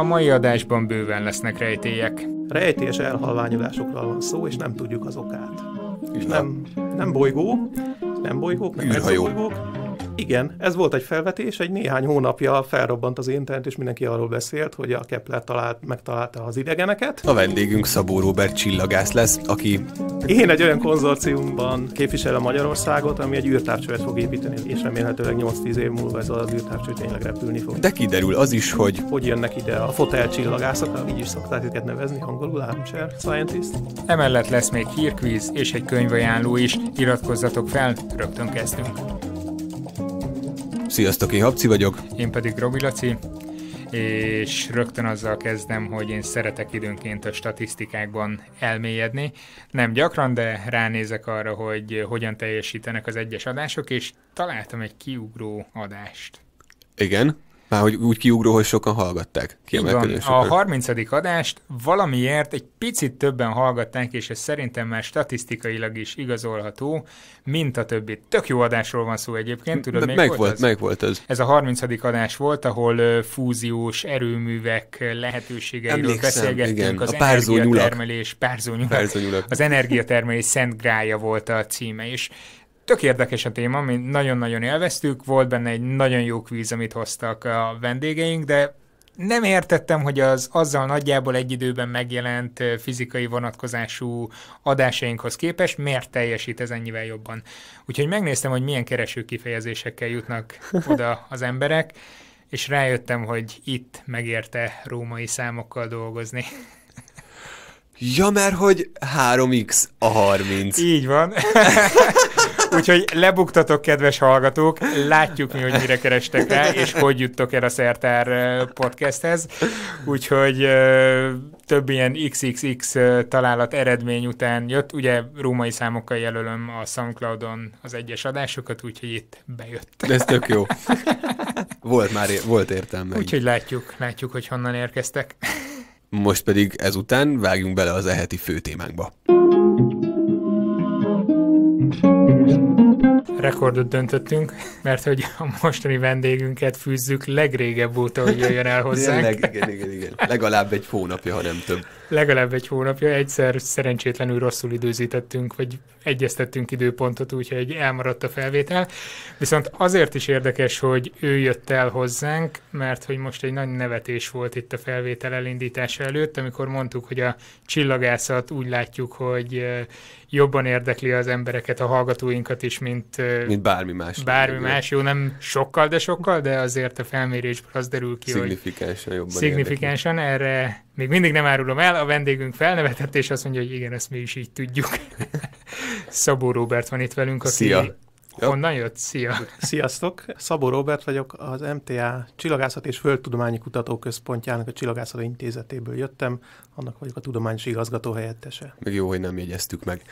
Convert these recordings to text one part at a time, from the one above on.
A mai adásban bőven lesznek rejtélyek. Rejtélyes elhalványulásokról van szó, és nem tudjuk az okát. És nem, nem bolygó, nem bolygók, nem bolygók, igen, ez volt egy felvetés, egy néhány hónapja felrobbant az internet, és mindenki arról beszélt, hogy a Kepler talált, megtalálta az idegeneket. A vendégünk Szabó Róbert csillagász lesz, aki... Én egy olyan konzorciumban képviselem Magyarországot, ami egy űrtárcsövet fog építeni, és remélhetőleg 8-10 év múlva ez az űrtárcső tényleg repülni fog. De kiderül az is, hogy... Hogy jönnek ide a csillagászok, így is szokták őket nevezni angolul, armchair scientist. Emellett lesz még hírkvíz és egy könyvajánló is. Iratkozzatok fel, rögtön kezdünk. Sziasztok, én Habci vagyok. Én pedig Robi Laci, és rögtön azzal kezdem, hogy én szeretek időnként a statisztikákban elmélyedni. Nem gyakran, de ránézek arra, hogy hogyan teljesítenek az egyes adások, és találtam egy kiugró adást. Igen? Már hogy úgy kiugró, hogy sokan hallgatták. Van, sokan. a 30. adást valamiért egy picit többen hallgatták, és ez szerintem már statisztikailag is igazolható, mint a többi. Tök jó adásról van szó egyébként, tudod, még meg volt, volt az? meg volt ez. Ez a 30. adás volt, ahol fúziós erőművek lehetőségeiről Emlékszem, beszélgettünk. Igen. Az a párzó nyulak, párzó nyulak. Az energiatermelés szent grája volt a címe, és tök érdekes a téma, mi nagyon-nagyon élveztük, volt benne egy nagyon jó kvíz, amit hoztak a vendégeink, de nem értettem, hogy az azzal nagyjából egy időben megjelent fizikai vonatkozású adásainkhoz képest miért teljesít ez ennyivel jobban. Úgyhogy megnéztem, hogy milyen kereső kifejezésekkel jutnak oda az emberek, és rájöttem, hogy itt megérte római számokkal dolgozni. Ja, mert hogy 3x a 30. Így van. Úgyhogy lebuktatok, kedves hallgatók, látjuk mi, hogy mire kerestek rá, és hogy juttok el a Szertár podcasthez. Úgyhogy több ilyen XXX találat eredmény után jött, ugye római számokkal jelölöm a SoundCloudon az egyes adásokat, úgyhogy itt bejött. De ez tök jó. Volt már, volt értelme. Úgyhogy látjuk, látjuk, hogy honnan érkeztek. Most pedig ezután vágjunk bele az eheti fő témánkba. rekordot döntöttünk, mert hogy a mostani vendégünket fűzzük legrégebb óta, hogy jöjjön el hozzánk. Tényleg, igen, igen, igen. Legalább egy hónapja, ha nem több legalább egy hónapja. Egyszer szerencsétlenül rosszul időzítettünk, vagy egyeztettünk időpontot, úgyhogy elmaradt a felvétel. Viszont azért is érdekes, hogy ő jött el hozzánk, mert hogy most egy nagy nevetés volt itt a felvétel elindítása előtt, amikor mondtuk, hogy a csillagászat úgy látjuk, hogy jobban érdekli az embereket, a hallgatóinkat is, mint, mint bármi más. Bármi nem, más, jó, nem sokkal, de sokkal, de azért a felmérésből az derül ki, szignifikánsan hogy jobban szignifikánsan erre még mindig nem árulom el, a vendégünk felnevetett, és azt mondja, hogy igen, ezt mi is így tudjuk. Szabó Róbert van itt velünk, aki Szia. Jó. Honnan jött? Szia! Sziasztok! Szabó Robert vagyok, az MTA Csillagászat és Földtudományi Kutatóközpontjának a Csillagászat Intézetéből jöttem, annak vagyok a tudományos igazgató helyettese. Meg jó, hogy nem jegyeztük meg.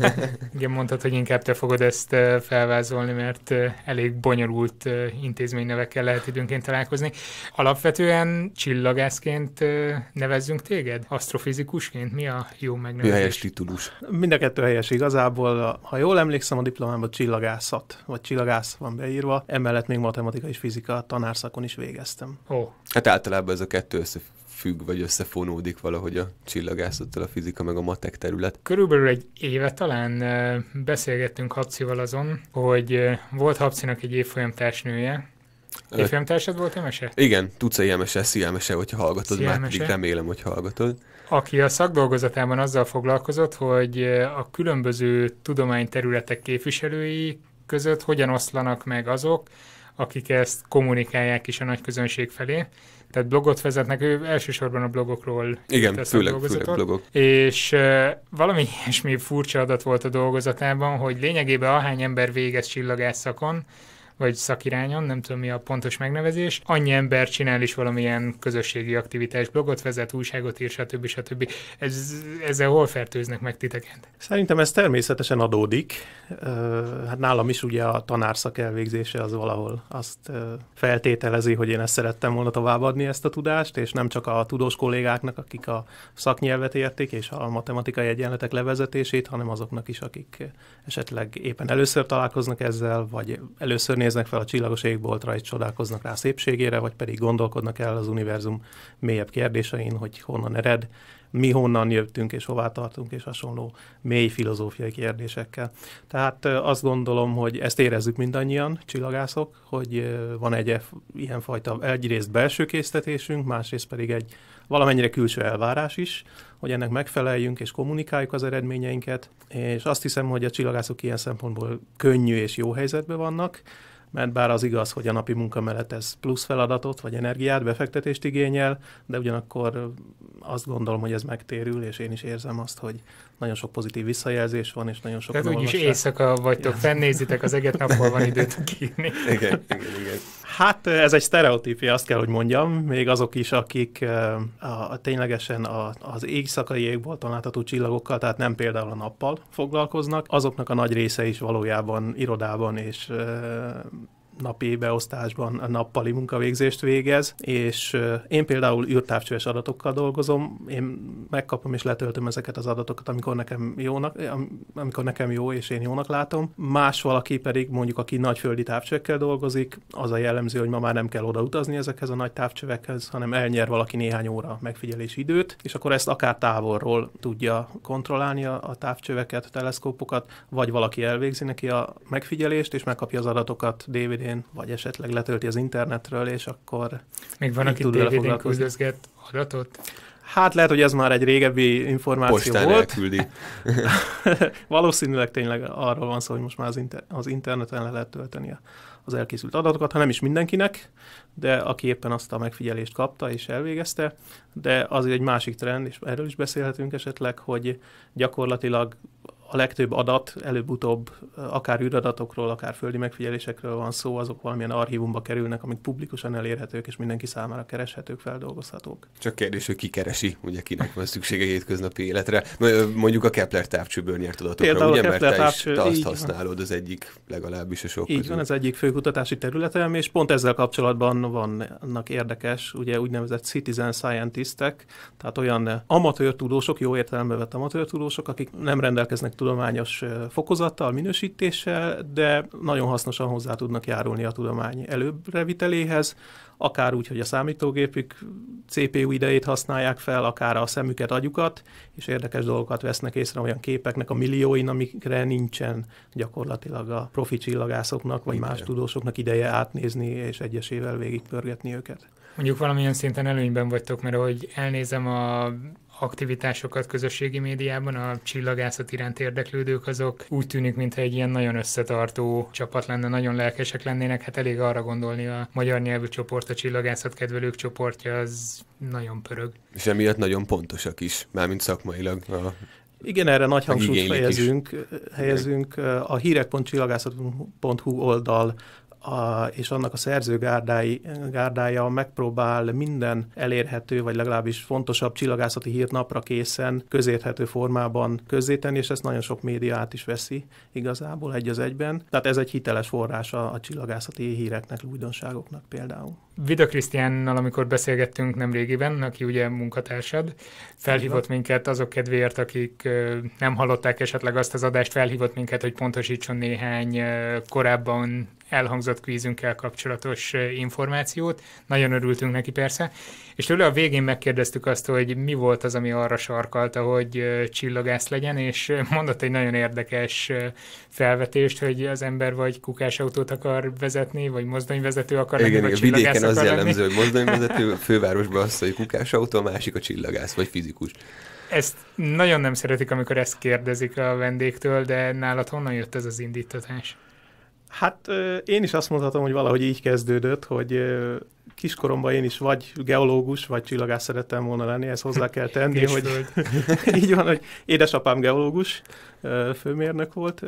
Igen, mondtad, hogy inkább te fogod ezt felvázolni, mert elég bonyolult intézménynevekkel lehet időnként találkozni. Alapvetően csillagászként nevezzünk téged? Asztrofizikusként? Mi a jó megnevezés? Mi a helyes titulus? Mind a kettő helyes igazából. Ha jól emlékszem, a a csillagász csillagászat, vagy csillagász van beírva. Emellett még matematika és fizika tanárszakon is végeztem. Oh. Hát általában ez a kettő össze függ, vagy összefonódik valahogy a csillagászattal a fizika meg a matek terület. Körülbelül egy éve talán beszélgettünk Habcival azon, hogy volt Habcinak egy Évfolyam társad volt Emese? Igen, tudsz egy Emese, Szia Emese, hogyha hallgatod, már pedig remélem, hogy hallgatod. Aki a szakdolgozatában azzal foglalkozott, hogy a különböző tudományterületek képviselői között hogyan oszlanak meg azok, akik ezt kommunikálják is a nagy közönség felé. Tehát blogot vezetnek, ő elsősorban a blogokról Igen, főleg, főleg blogok. És uh, valami ilyesmi furcsa adat volt a dolgozatában, hogy lényegében ahány ember végez csillagászakon, vagy szakirányon, nem tudom mi a pontos megnevezés. Annyi ember csinál is valamilyen közösségi aktivitás, blogot vezet, újságot ír, stb. stb. Ez, ezzel hol fertőznek meg titeket? Szerintem ez természetesen adódik. Hát nálam is ugye a tanárszak elvégzése az valahol azt feltételezi, hogy én ezt szerettem volna továbbadni ezt a tudást, és nem csak a tudós kollégáknak, akik a szaknyelvet értik, és a matematikai egyenletek levezetését, hanem azoknak is, akik esetleg éppen először találkoznak ezzel, vagy először néznek fel a csillagos égboltra és csodálkoznak rá szépségére, vagy pedig gondolkodnak el az univerzum mélyebb kérdésein, hogy honnan ered, mi honnan jöttünk és hová tartunk, és hasonló mély filozófiai kérdésekkel. Tehát azt gondolom, hogy ezt érezzük mindannyian, csillagászok, hogy van egy e-, ilyenfajta egyrészt belső késztetésünk, másrészt pedig egy valamennyire külső elvárás is, hogy ennek megfeleljünk és kommunikáljuk az eredményeinket, és azt hiszem, hogy a csillagászok ilyen szempontból könnyű és jó helyzetben vannak, mert bár az igaz, hogy a napi munka mellett ez plusz feladatot vagy energiát, befektetést igényel, de ugyanakkor azt gondolom, hogy ez megtérül, és én is érzem azt, hogy nagyon sok pozitív visszajelzés van, és nagyon sok Tehát úgyis éjszaka vagytok, fennézitek az eget, nappal van időt kívni. igen, igen, igen. Hát ez egy sztereotípia, azt kell, hogy mondjam, még azok is, akik a, a, ténylegesen a, az éjszakai égbolton látható csillagokkal, tehát nem például a nappal foglalkoznak, azoknak a nagy része is valójában irodában és napi beosztásban a nappali munkavégzést végez, és én például űrtávcsőes adatokkal dolgozom, én megkapom és letöltöm ezeket az adatokat, amikor nekem, jónak, amikor nekem jó, és én jónak látom. Más valaki pedig, mondjuk aki nagyföldi távcsövekkel dolgozik, az a jellemző, hogy ma már nem kell oda utazni ezekhez a nagy távcsövekhez, hanem elnyer valaki néhány óra megfigyelési időt, és akkor ezt akár távolról tudja kontrollálni a, a teleszkópokat, vagy valaki elvégzi neki a megfigyelést, és megkapja az adatokat DVD DVD-n, vagy esetleg letölti az internetről, és akkor... Még van, aki DVD-n küldözget adatot? Hát lehet, hogy ez már egy régebbi információ Postán volt. Elküldi. Valószínűleg tényleg arról van szó, hogy most már az, inter- az interneten le lehet tölteni az elkészült adatokat, ha nem is mindenkinek, de aki éppen azt a megfigyelést kapta és elvégezte, de az egy másik trend, és erről is beszélhetünk esetleg, hogy gyakorlatilag a legtöbb adat előbb-utóbb, eh, akár űradatokról, akár földi megfigyelésekről van szó, azok valamilyen archívumba kerülnek, amik publikusan elérhetők és mindenki számára kereshetők, feldolgozhatók. Csak kérdés, hogy ki keresi, ugye kinek van szüksége hétköznapi életre. Mondjuk a Kepler távcsőből nyert adatokra, Például ugye, a Kepler mert távcső, te, is, te azt használod az egyik legalábbis a sok Így közül. van, ez egyik fő kutatási területem, és pont ezzel kapcsolatban vannak érdekes, ugye úgynevezett citizen scientistek, tehát olyan amatőr tudósok, jó értelembe vett amatőr tudósok, akik nem rendelkeznek tudományos fokozattal, minősítéssel, de nagyon hasznosan hozzá tudnak járulni a tudomány előbreviteléhez, akár úgy, hogy a számítógépük CPU idejét használják fel, akár a szemüket, agyukat, és érdekes dolgokat vesznek észre olyan képeknek a millióin, amikre nincsen gyakorlatilag a profi csillagászoknak, vagy Igen. más tudósoknak ideje átnézni és egyesével végigpörgetni őket. Mondjuk valamilyen szinten előnyben vagytok, mert ahogy elnézem a aktivitásokat közösségi médiában, a csillagászat iránt érdeklődők azok úgy tűnik, mintha egy ilyen nagyon összetartó csapat lenne, nagyon lelkesek lennének, hát elég arra gondolni a magyar nyelvű csoport, a csillagászat kedvelők csoportja, az nagyon pörög. És emiatt nagyon pontosak is, mármint szakmailag a igen, erre nagy hangsúlyt helyezünk. helyezünk. A hírek.csillagászat.hu oldal a, és annak a gárdája megpróbál minden elérhető, vagy legalábbis fontosabb csillagászati hírt napra készen, közérthető formában közzéteni, és ezt nagyon sok média is veszi igazából egy az egyben. Tehát ez egy hiteles forrás a, a csillagászati híreknek, újdonságoknak például. Vida Krisztiánnal, amikor beszélgettünk nem régiben, aki ugye munkatársad, felhívott minket azok kedvéért, akik nem hallották esetleg azt az adást, felhívott minket, hogy pontosítson néhány korábban elhangzott kvízünkkel kapcsolatos információt. Nagyon örültünk neki persze. És tőle a végén megkérdeztük azt, hogy mi volt az, ami arra sarkalta, hogy csillagász legyen, és mondott egy nagyon érdekes felvetést, hogy az ember vagy kukásautót akar vezetni, vagy mozdonyvezető akar lenni, igen, vagy igen, vidéken akar az lenni. jellemző, hogy mozdonyvezető, fővárosban azt, hogy kukásautó, a másik a csillagász, vagy fizikus ezt nagyon nem szeretik, amikor ezt kérdezik a vendégtől, de nálad honnan jött ez az indítatás? Hát én is azt mondhatom, hogy valahogy így kezdődött, hogy kiskoromban én is vagy geológus, vagy csillagász szerettem volna lenni, ezt hozzá kell tenni, hogy így van, hogy édesapám geológus, főmérnök volt,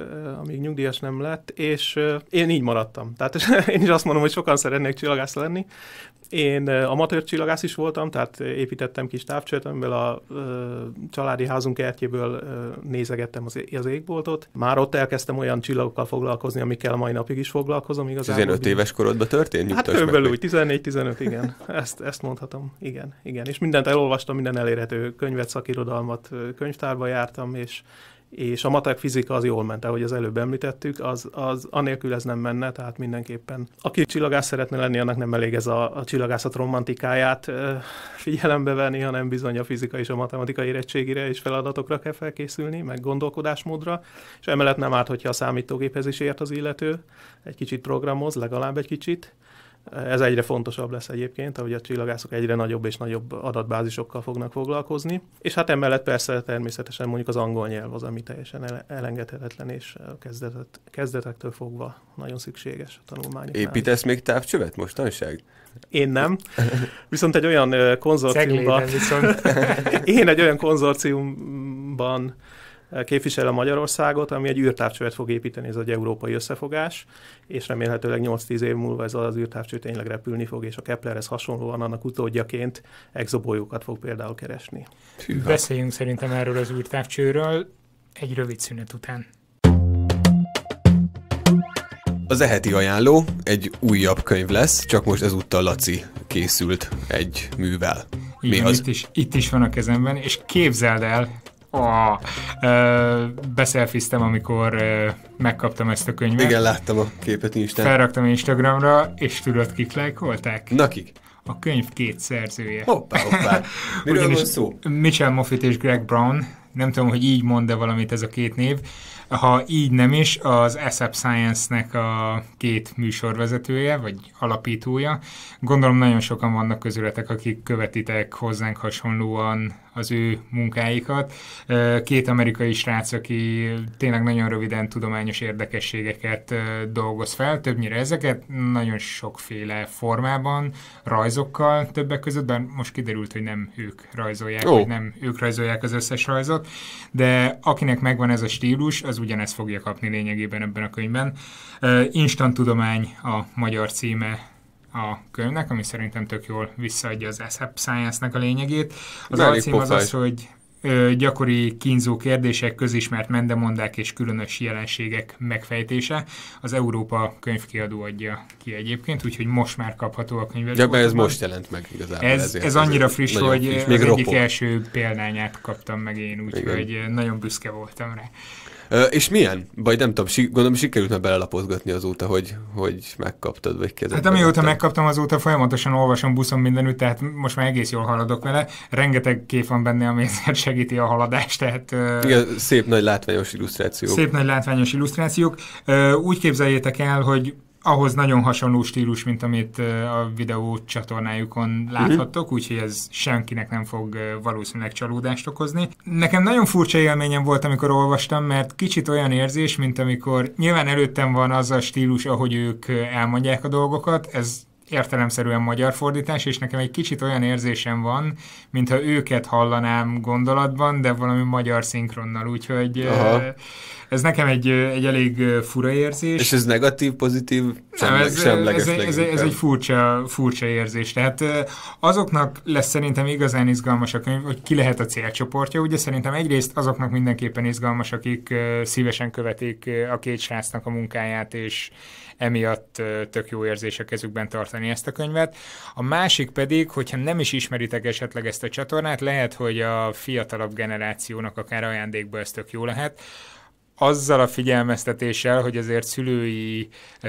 amíg nyugdíjas nem lett, és én így maradtam. Tehát én is azt mondom, hogy sokan szeretnék csillagász lenni. Én amatőr csillagász is voltam, tehát építettem kis távcsőt, amiből a családi házunk kertjéből nézegettem az, égboltot. Már ott elkezdtem olyan csillagokkal foglalkozni, amikkel a mai napig is foglalkozom. Igazából, 15 úgy. éves korodban történt? Hát körülbelül úgy, 14-15, igen. Ezt, ezt mondhatom, igen, igen. És mindent elolvastam, minden elérhető könyvet, szakirodalmat, könyvtárba jártam, és és a matek fizika az jól ment, ahogy az előbb említettük, az, az anélkül ez nem menne, tehát mindenképpen. Aki csillagász szeretne lenni, annak nem elég ez a, a csillagászat romantikáját e, figyelembe venni, hanem bizony a fizika és a matematika érettségére és feladatokra kell felkészülni, meg gondolkodásmódra, és emellett nem árt, hogyha a számítógéphez is ért az illető, egy kicsit programoz, legalább egy kicsit, ez egyre fontosabb lesz egyébként, ahogy a csillagászok egyre nagyobb és nagyobb adatbázisokkal fognak foglalkozni. És hát emellett persze természetesen mondjuk az angol nyelv az, ami teljesen elengedhetetlen és kezdetet, kezdetektől fogva nagyon szükséges a tanulmány. Építesz még távcsövet mostanság? Én nem. Viszont egy olyan konzorciumban... Én egy olyan konzorciumban képvisel a Magyarországot, ami egy űrtávcsövet fog építeni, ez egy európai összefogás, és remélhetőleg 8-10 év múlva ez az űrtávcső tényleg repülni fog, és a Keplerhez hasonlóan annak utódjaként exobolyókat fog például keresni. Hűha. Hát. Beszéljünk szerintem erről az űrtávcsőről egy rövid szünet után. Az eheti ajánló egy újabb könyv lesz, csak most ezúttal Laci készült egy művel. Igen, Mi az? Itt, is, itt is van a kezemben, és képzeld el, Oh, beszelfiztem, amikor megkaptam ezt a könyvet. Igen, láttam a képet Instagramra. Felraktam Instagramra, és tudod, kik lájkolták? Nakik. A könyv két szerzője. Hoppá, hoppá. Miről Ugyanis van szó? Mitchell Moffitt és Greg Brown, nem tudom, hogy így mond-e valamit ez a két név. Ha így nem is, az ASAP Science-nek a két műsorvezetője, vagy alapítója. Gondolom nagyon sokan vannak közületek, akik követitek hozzánk hasonlóan az ő munkáikat. Két amerikai srác, aki tényleg nagyon röviden tudományos érdekességeket dolgoz fel, többnyire ezeket nagyon sokféle formában, rajzokkal többek között, bár most kiderült, hogy nem ők rajzolják, oh. vagy nem ők rajzolják az összes rajzot, de akinek megvan ez a stílus, az ugyanezt fogja kapni lényegében ebben a könyvben. Instant tudomány a magyar címe a könyvnek, ami szerintem tök jól visszaadja az SF Science-nek a lényegét. Az Elég alcím az az, hogy gyakori kínzó kérdések, közismert mendemondák és különös jelenségek megfejtése. Az Európa könyvkiadó adja ki egyébként, úgyhogy most már kapható a könyv. Ja, ez most jelent meg igazából. Ez, ez annyira friss, friss hogy friss. Még az ropog. egyik első példányát kaptam meg én, úgyhogy nagyon büszke voltam rá. És milyen? Vagy nem tudom, si- gondolom sikerült már belelapozgatni azóta, hogy, hogy megkaptad, vagy kezdett. Hát amióta megkaptam, azóta folyamatosan olvasom buszon mindenütt, tehát most már egész jól haladok vele. Rengeteg kép van benne, ami segíti a haladást. Tehát, Igen, szép nagy látványos illusztrációk. Szép nagy látványos illusztrációk. Úgy képzeljétek el, hogy ahhoz nagyon hasonló stílus, mint amit a videó csatornájukon mhm. láthattok, uh-huh. úgyhogy ez senkinek nem fog valószínűleg csalódást okozni. Nekem nagyon furcsa élményem volt, amikor olvastam, mert kicsit olyan érzés, mint amikor nyilván előttem van az a stílus, ahogy ők elmondják a dolgokat, ez értelemszerűen magyar fordítás, és nekem egy kicsit olyan érzésem van, mintha őket hallanám gondolatban, de valami magyar szinkronnal, úgyhogy Aha. ez nekem egy, egy elég fura érzés. És ez negatív, pozitív, sem, Nem, ez, ez, ez, ez, ez egy furcsa, furcsa érzés. Tehát azoknak lesz szerintem igazán izgalmas a könyv, hogy ki lehet a célcsoportja. Ugye szerintem egyrészt azoknak mindenképpen izgalmas, akik szívesen követik a két srácnak a munkáját, és emiatt tök jó érzés a kezükben tartani ezt a könyvet. A másik pedig, hogyha nem is ismeritek esetleg ezt a csatornát, lehet, hogy a fiatalabb generációnak akár ajándékba ez tök jó lehet, azzal a figyelmeztetéssel, hogy azért szülői ö,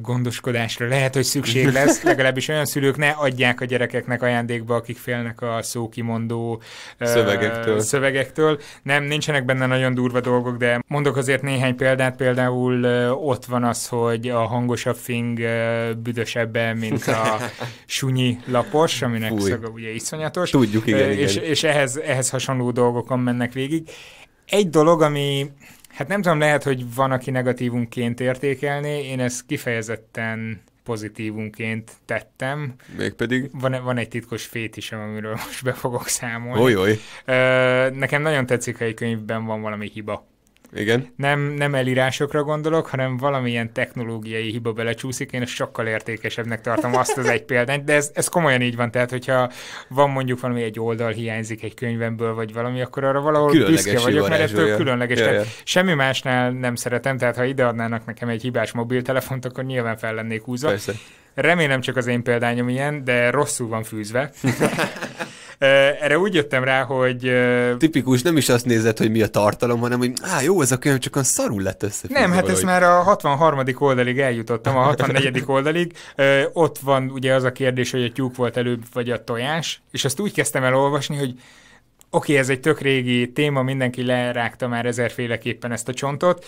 gondoskodásra lehet, hogy szükség lesz, legalábbis olyan szülők ne adják a gyerekeknek ajándékba, akik félnek a szókimondó ö, szövegektől. szövegektől. Nem, nincsenek benne nagyon durva dolgok, de mondok azért néhány példát, például ö, ott van az, hogy a hangosabb fing ö, büdösebbe, mint a sunyi lapos, aminek Fúj. szaga ugye iszonyatos. Tudjuk, igen, ö, igen. És, és ehhez, ehhez hasonló dolgokon mennek végig. Egy dolog, ami Hát nem tudom, lehet, hogy van, aki negatívunként értékelné, én ezt kifejezetten pozitívunként tettem. Mégpedig? Van, van egy titkos fétisem, amiről most be fogok számolni. Oly, oly. Nekem nagyon tetszik, ha egy könyvben van valami hiba. Igen. Nem, nem elírásokra gondolok, hanem valamilyen technológiai hiba belecsúszik, én sokkal értékesebbnek tartom azt az egy példányt, de ez, ez komolyan így van, tehát hogyha van mondjuk valami egy oldal hiányzik egy könyvemből, vagy valami, akkor arra valahol különleges büszke vagyok, mert ettől különleges. jaj. Tehát Semmi másnál nem szeretem, tehát ha ideadnának nekem egy hibás mobiltelefont, akkor nyilván fel lennék húzva. Persze. Remélem csak az én példányom ilyen, de rosszul van fűzve. Erre úgy jöttem rá, hogy... Tipikus, nem is azt nézed, hogy mi a tartalom, hanem hogy á, jó, ez a könyv csak a szarul lett össze. Nem, hát ez ezt már a 63. oldalig eljutottam, a 64. oldalig. Ott van ugye az a kérdés, hogy a tyúk volt előbb, vagy a tojás, és azt úgy kezdtem el olvasni, hogy oké, okay, ez egy tök régi téma, mindenki lerágta már ezerféleképpen ezt a csontot,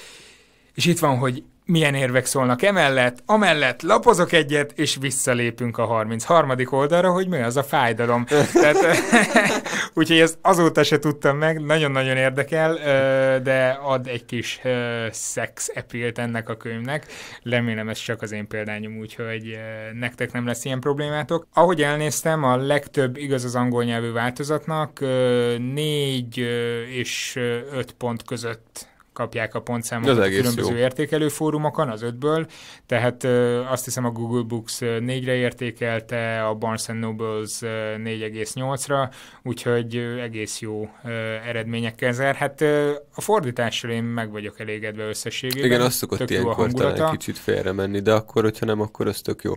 és itt van, hogy milyen érvek szólnak emellett, amellett lapozok egyet, és visszalépünk a 33. oldalra, hogy mi az a fájdalom. Tehát, úgyhogy ezt azóta se tudtam meg, nagyon-nagyon érdekel, de ad egy kis szex epilt ennek a könyvnek. Remélem ez csak az én példányom, úgyhogy nektek nem lesz ilyen problémátok. Ahogy elnéztem, a legtöbb igaz az angol nyelvű változatnak, 4 és 5 pont között kapják a pontszámot a különböző jó. értékelő fórumokon, az ötből, tehát azt hiszem a Google Books négyre értékelte, a Barnes Nobles 4,8-ra, úgyhogy egész jó eredményekkel zár. Hát a fordításról én meg vagyok elégedve összességében. Igen, azt szokott tök ilyenkor talán kicsit félre menni, de akkor, hogyha nem, akkor az tök jó.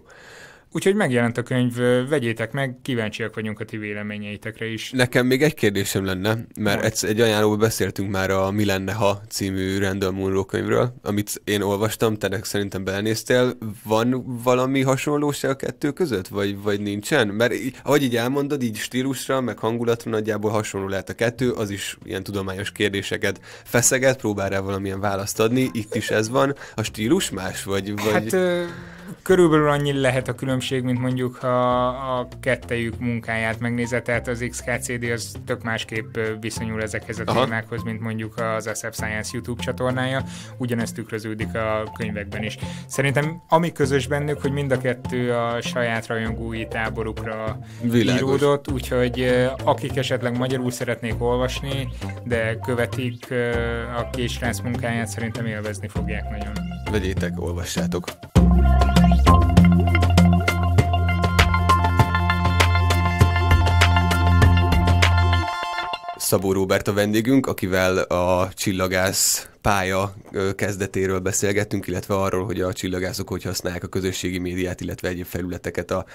Úgyhogy megjelent a könyv, vegyétek meg, kíváncsiak vagyunk a ti véleményeitekre is. Nekem még egy kérdésem lenne, mert egy egy ajánlóban beszéltünk már a Mi lenne ha című Randall Munro könyvről, amit én olvastam, te szerintem belenéztél. Van valami hasonlóság a kettő között, vagy, vagy nincsen? Mert ahogy így elmondod, így stílusra, meg hangulatra nagyjából hasonló lehet a kettő, az is ilyen tudományos kérdéseket feszeget, próbál rá valamilyen választ adni, itt is ez van. A stílus más, vagy... vagy... Hát, ö- körülbelül annyi lehet a különbség, mint mondjuk ha a kettejük munkáját megnézed, tehát az XKCD az tök másképp viszonyul ezekhez a témákhoz, mint mondjuk az SF Science YouTube csatornája, ugyanezt tükröződik a könyvekben is. Szerintem ami közös bennük, hogy mind a kettő a saját rajongói táborukra Világos. íródott, úgyhogy akik esetleg magyarul szeretnék olvasni, de követik a késrász munkáját, szerintem élvezni fogják nagyon. Vegyétek, olvassátok! Szabó Róbert a vendégünk, akivel a csillagász pálya kezdetéről beszélgettünk, illetve arról, hogy a csillagászok hogy használják a közösségi médiát, illetve egyéb felületeket a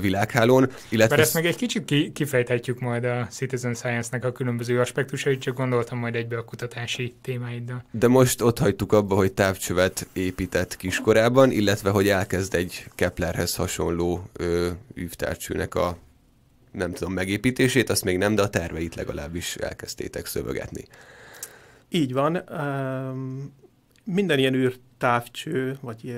világhálón. Illetve... Mert ezt meg egy kicsit ki- kifejthetjük majd a Citizen Science-nek a különböző aspektusait, csak gondoltam majd egybe a kutatási témáiddal. De most ott hagytuk abba, hogy távcsövet épített kiskorában, illetve hogy elkezd egy Keplerhez hasonló ö, a nem tudom, megépítését, azt még nem, de a terveit legalábbis elkezdtétek szövögetni. Így van. Ehm, minden ilyen űrtávcső, vagy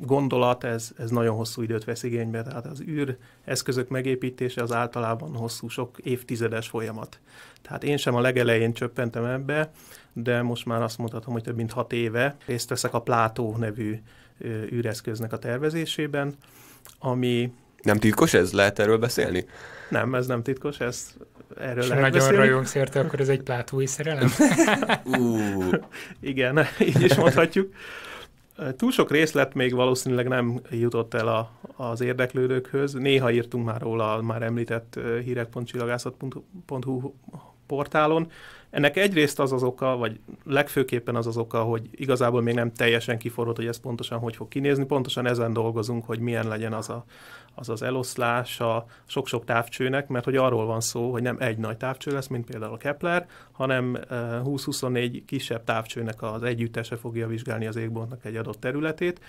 gondolat, ez, ez nagyon hosszú időt vesz igénybe. Tehát az űr eszközök megépítése az általában hosszú, sok évtizedes folyamat. Tehát én sem a legelején csöppentem ebbe, de most már azt mondhatom, hogy több mint hat éve részt veszek a Plátó nevű űreszköznek a tervezésében, ami nem titkos ez? Lehet erről beszélni? Nem, ez nem titkos, ez erről lehet nagyon beszélni. rajongsz érte, akkor ez egy plátói szerelem? uh. Igen, így is mondhatjuk. Túl sok részlet még valószínűleg nem jutott el a, az érdeklődőkhöz. Néha írtunk már róla a már említett hírek.csillagászat.hu portálon. Ennek egyrészt az az oka, vagy legfőképpen az az oka, hogy igazából még nem teljesen kiforrott, hogy ez pontosan hogy fog kinézni. Pontosan ezen dolgozunk, hogy milyen legyen az a, az az eloszlása sok-sok távcsőnek, mert hogy arról van szó, hogy nem egy nagy távcső lesz, mint például a Kepler, hanem 20-24 kisebb távcsőnek az együttese fogja vizsgálni az égboltnak egy adott területét,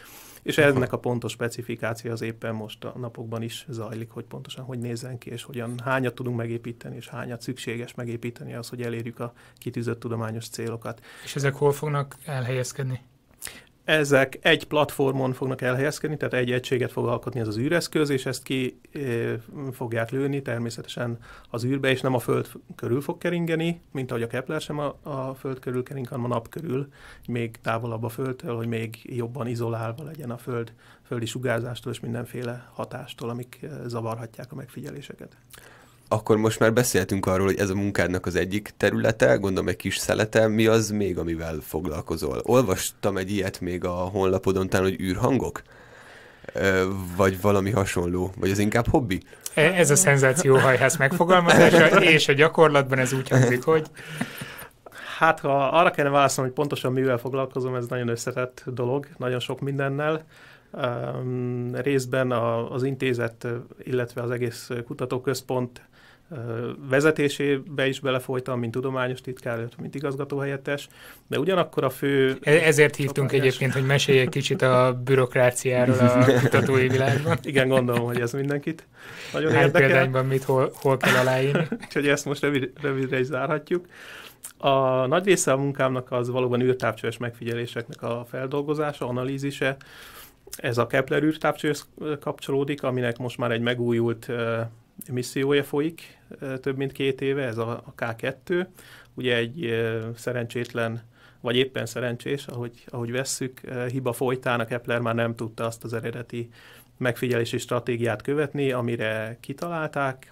és ennek a pontos specifikáció az éppen most a napokban is zajlik, hogy pontosan hogy nézzen ki, és hogyan hányat tudunk megépíteni, és hányat szükséges megépíteni az, hogy elérjük a kitűzött tudományos célokat. És ezek hol fognak elhelyezkedni? ezek egy platformon fognak elhelyezkedni, tehát egy egységet fog alkotni ez az űreszköz, és ezt ki fogják lőni természetesen az űrbe, és nem a Föld körül fog keringeni, mint ahogy a Kepler sem a, a Föld körül kering, hanem a nap körül, még távolabb a Földtől, hogy még jobban izolálva legyen a Föld földi sugárzástól és mindenféle hatástól, amik zavarhatják a megfigyeléseket akkor most már beszéltünk arról, hogy ez a munkádnak az egyik területe, gondolom egy kis szelete, mi az még, amivel foglalkozol? Olvastam egy ilyet még a honlapodon, talán, hogy űrhangok? Vagy valami hasonló? Vagy ez inkább hobbi? E, ez a szenzációhajház megfogalmazása, és a gyakorlatban ez úgy hangzik, hogy... Hát, ha arra kellene válaszolni, hogy pontosan mivel foglalkozom, ez nagyon összetett dolog, nagyon sok mindennel. Um, részben a, az intézet, illetve az egész kutatóközpont vezetésébe is belefolytam, mint tudományos titkár, mint igazgatóhelyettes, de ugyanakkor a fő... E-, ezért hívtunk szokás. egyébként, hogy mesélj egy kicsit a bürokráciáról a kutatói világban. Igen, gondolom, hogy ez mindenkit nagyon Hány érdekel. példányban mit, hol, hol kell aláírni. Úgyhogy ezt most rövid, rövidre is zárhatjuk. A nagy része a munkámnak az valóban űrtávcsöves megfigyeléseknek a feldolgozása, analízise. Ez a Kepler űrtávcsőhöz kapcsolódik, aminek most már egy megújult missziója folyik több mint két éve, ez a, K2. Ugye egy szerencsétlen, vagy éppen szerencsés, ahogy, ahogy vesszük, hiba folytán a Kepler már nem tudta azt az eredeti megfigyelési stratégiát követni, amire kitalálták,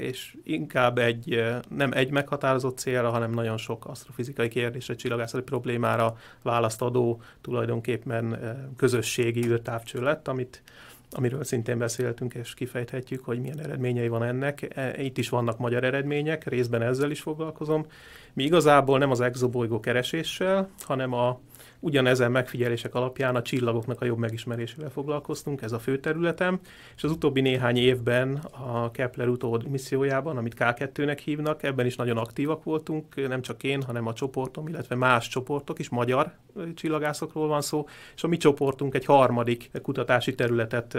és inkább egy, nem egy meghatározott célra, hanem nagyon sok asztrofizikai kérdésre, csillagászati problémára választ adó tulajdonképpen közösségi űrtávcső lett, amit amiről szintén beszéltünk és kifejthetjük, hogy milyen eredményei van ennek. E, itt is vannak magyar eredmények, részben ezzel is foglalkozom. Mi igazából nem az exobolygó kereséssel, hanem a Ugyanezen megfigyelések alapján a csillagoknak a jobb megismerésével foglalkoztunk, ez a fő területem, és az utóbbi néhány évben a Kepler utód missziójában, amit K2-nek hívnak, ebben is nagyon aktívak voltunk, nem csak én, hanem a csoportom, illetve más csoportok is, magyar csillagászokról van szó, és a mi csoportunk egy harmadik kutatási területet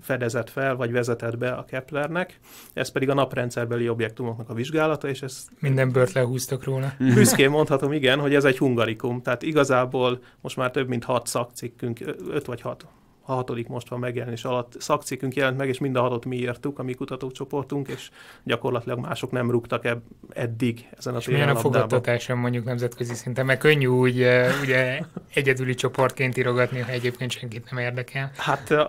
fedezett fel, vagy vezetett be a Keplernek, ez pedig a naprendszerbeli objektumoknak a vizsgálata, és ez... Minden bört lehúztak róla. Büszkén mondhatom, igen, hogy ez egy hungarikum, tehát igazából most már több mint hat szakcikkünk, öt vagy hat a hatodik most van megjelenés alatt szakcikünk jelent meg, és mind a hatot mi írtuk, a mi kutatócsoportunk, és gyakorlatilag mások nem rúgtak eb- eddig ezen a téren. milyen a fogadtatáson mondjuk nemzetközi szinten, mert könnyű úgy eh, ugye egyedüli csoportként írogatni, ha egyébként senkit nem érdekel. Hát... Uh,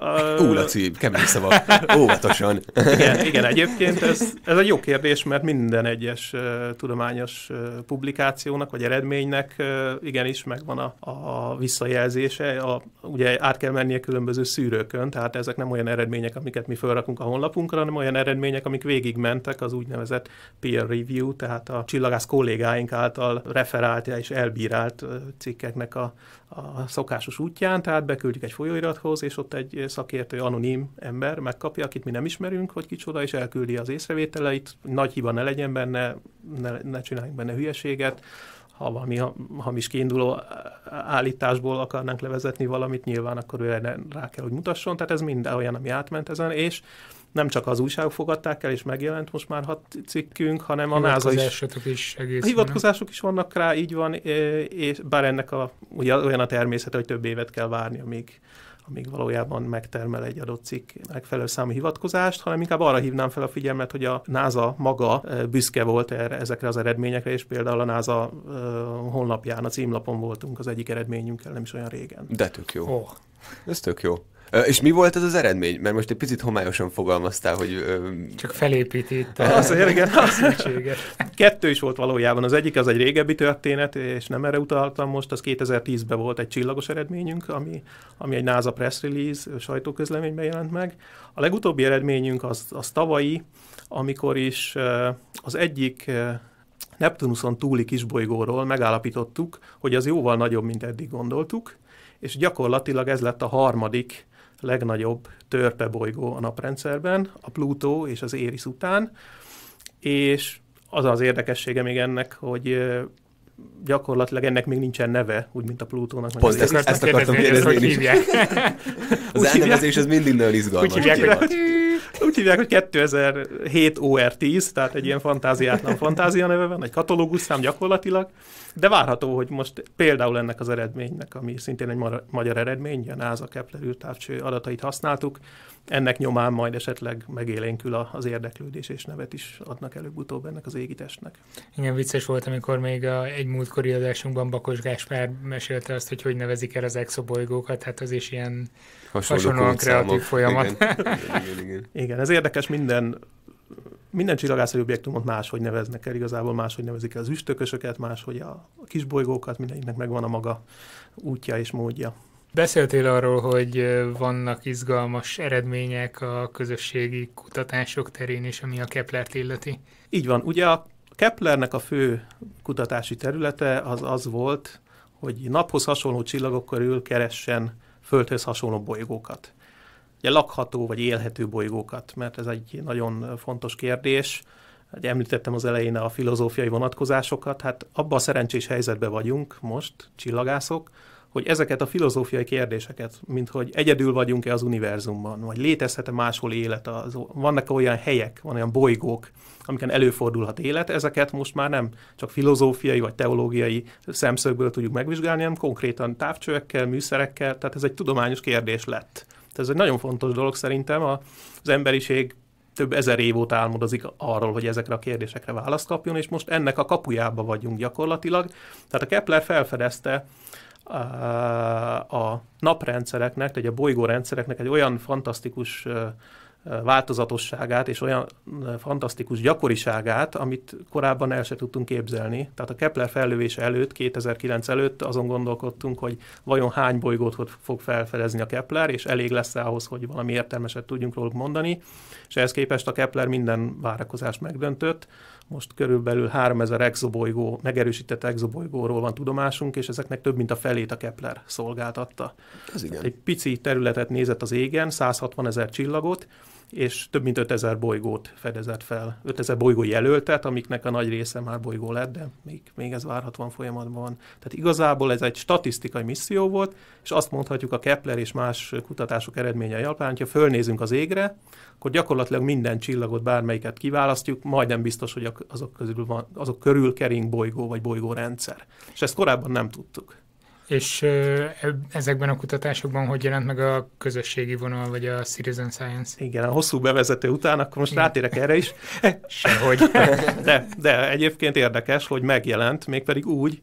Ú, Laci, kemény szavak, óvatosan. igen, igen, egyébként ez, ez egy jó kérdés, mert minden egyes uh, tudományos uh, publikációnak vagy eredménynek uh, igenis megvan a, a visszajelzése, a, ugye át kell mennie külön különböző szűrőkön, tehát ezek nem olyan eredmények, amiket mi felrakunk a honlapunkra, hanem olyan eredmények, amik végigmentek az úgynevezett peer review, tehát a csillagász kollégáink által referált és elbírált cikkeknek a, a szokásos útján, tehát beküldjük egy folyóirathoz, és ott egy szakértő, anonim ember megkapja, akit mi nem ismerünk, hogy kicsoda, és elküldi az észrevételeit, nagy hiba ne legyen benne, ne, ne csináljunk benne hülyeséget, ha valami hamis kiinduló állításból akarnánk levezetni valamit, nyilván akkor ő rá kell, hogy mutasson, tehát ez minden olyan, ami átment ezen, és nem csak az újságok fogadták el, és megjelent most már hat cikkünk, hanem a NASA is. is egész, a hivatkozások is vannak rá, így van, és bár ennek a, ugye olyan a természete, hogy több évet kell várni, amíg amíg valójában megtermel egy adott cikk megfelelő számú hivatkozást, hanem inkább arra hívnám fel a figyelmet, hogy a NASA maga büszke volt erre, ezekre az eredményekre, és például a NASA honlapján, a címlapon voltunk az egyik eredményünkkel nem is olyan régen. De tök jó. Oh. Ez tök jó. És mi volt ez az eredmény? Mert most egy picit homályosan fogalmaztál, hogy... Csak felépített. itt a az, igen, az, Kettő is volt valójában. Az egyik az egy régebbi történet, és nem erre utaltam most, az 2010-ben volt egy csillagos eredményünk, ami, ami egy NASA press release sajtóközleményben jelent meg. A legutóbbi eredményünk az, az tavalyi, amikor is az egyik Neptunuson túli kisbolygóról megállapítottuk, hogy az jóval nagyobb, mint eddig gondoltuk, és gyakorlatilag ez lett a harmadik legnagyobb törpebolygó a naprendszerben, a Plutó és az Éris után, és az az érdekessége még ennek, hogy gyakorlatilag ennek még nincsen neve, úgy, mint a Plutónak. Pont ezt, ezt akartam kérdezni, kérdezni, hogy hívják. az elnevezés ez mindig nagyon izgalmas. Úgy hívják, hogy hívják, hogy 2007 OR10, tehát egy ilyen fantáziátlan fantázia neve van, egy katalógus szám gyakorlatilag, de várható, hogy most például ennek az eredménynek, ami szintén egy magyar eredmény, a NASA Kepler űrtávcső adatait használtuk, ennek nyomán majd esetleg megélénkül az érdeklődés, és nevet is adnak előbb-utóbb ennek az égitestnek. Igen, vicces volt, amikor még a, egy múltkori adásunkban Bakos Gáspár mesélte azt, hogy hogy nevezik el az exobolygókat, hát az is ilyen hasonló hasonlóan kreatív folyamat. Igen. igen, igen, igen. igen, ez érdekes, minden minden csillagászai objektumot máshogy neveznek el, igazából máshogy nevezik el az üstökösöket, máshogy a kisbolygókat, mindegyiknek megvan a maga útja és módja. Beszéltél arról, hogy vannak izgalmas eredmények a közösségi kutatások terén is, ami a Keplert illeti. Így van. Ugye a Keplernek a fő kutatási területe az az volt, hogy naphoz hasonló csillagok körül keressen Földhöz hasonló bolygókat. Ugye lakható vagy élhető bolygókat, mert ez egy nagyon fontos kérdés. Ugye említettem az elején a filozófiai vonatkozásokat, hát abban a szerencsés helyzetben vagyunk most, csillagászok, hogy ezeket a filozófiai kérdéseket, mint hogy egyedül vagyunk-e az univerzumban, vagy létezhet-e máshol élet, az, vannak olyan helyek, van olyan bolygók, amiken előfordulhat élet, ezeket most már nem csak filozófiai vagy teológiai szemszögből tudjuk megvizsgálni, hanem konkrétan távcsövekkel, műszerekkel, tehát ez egy tudományos kérdés lett. Tehát ez egy nagyon fontos dolog szerintem, az emberiség több ezer év óta álmodozik arról, hogy ezekre a kérdésekre választ kapjon, és most ennek a kapujába vagyunk gyakorlatilag. Tehát a Kepler felfedezte a naprendszereknek, vagy a bolygórendszereknek egy olyan fantasztikus változatosságát és olyan fantasztikus gyakoriságát, amit korábban el se tudtunk képzelni. Tehát a Kepler fellövése előtt, 2009 előtt azon gondolkodtunk, hogy vajon hány bolygót fog felfedezni a Kepler, és elég lesz e ahhoz, hogy valami értelmeset tudjunk róluk mondani, és ehhez képest a Kepler minden várakozást megdöntött most körülbelül 3000 exobolygó, megerősített exobolygóról van tudomásunk, és ezeknek több mint a felét a Kepler szolgáltatta. Ez igen. egy pici területet nézett az égen, 160 ezer csillagot, és több mint 5000 bolygót fedezett fel. 5000 bolygó jelöltet, amiknek a nagy része már bolygó lett, de még, még ez várhatóan folyamatban van. Tehát igazából ez egy statisztikai misszió volt, és azt mondhatjuk a Kepler és más kutatások eredménye alapján, hogyha fölnézünk az égre, akkor gyakorlatilag minden csillagot, bármelyiket kiválasztjuk, majdnem biztos, hogy azok, közül van, azok körül kering bolygó vagy bolygórendszer. És ezt korábban nem tudtuk. És ezekben a kutatásokban hogy jelent meg a közösségi vonal, vagy a citizen science? Igen, a hosszú bevezető után, akkor most Igen. rátérek erre is. Sehogy. De, de egyébként érdekes, hogy megjelent, mégpedig úgy,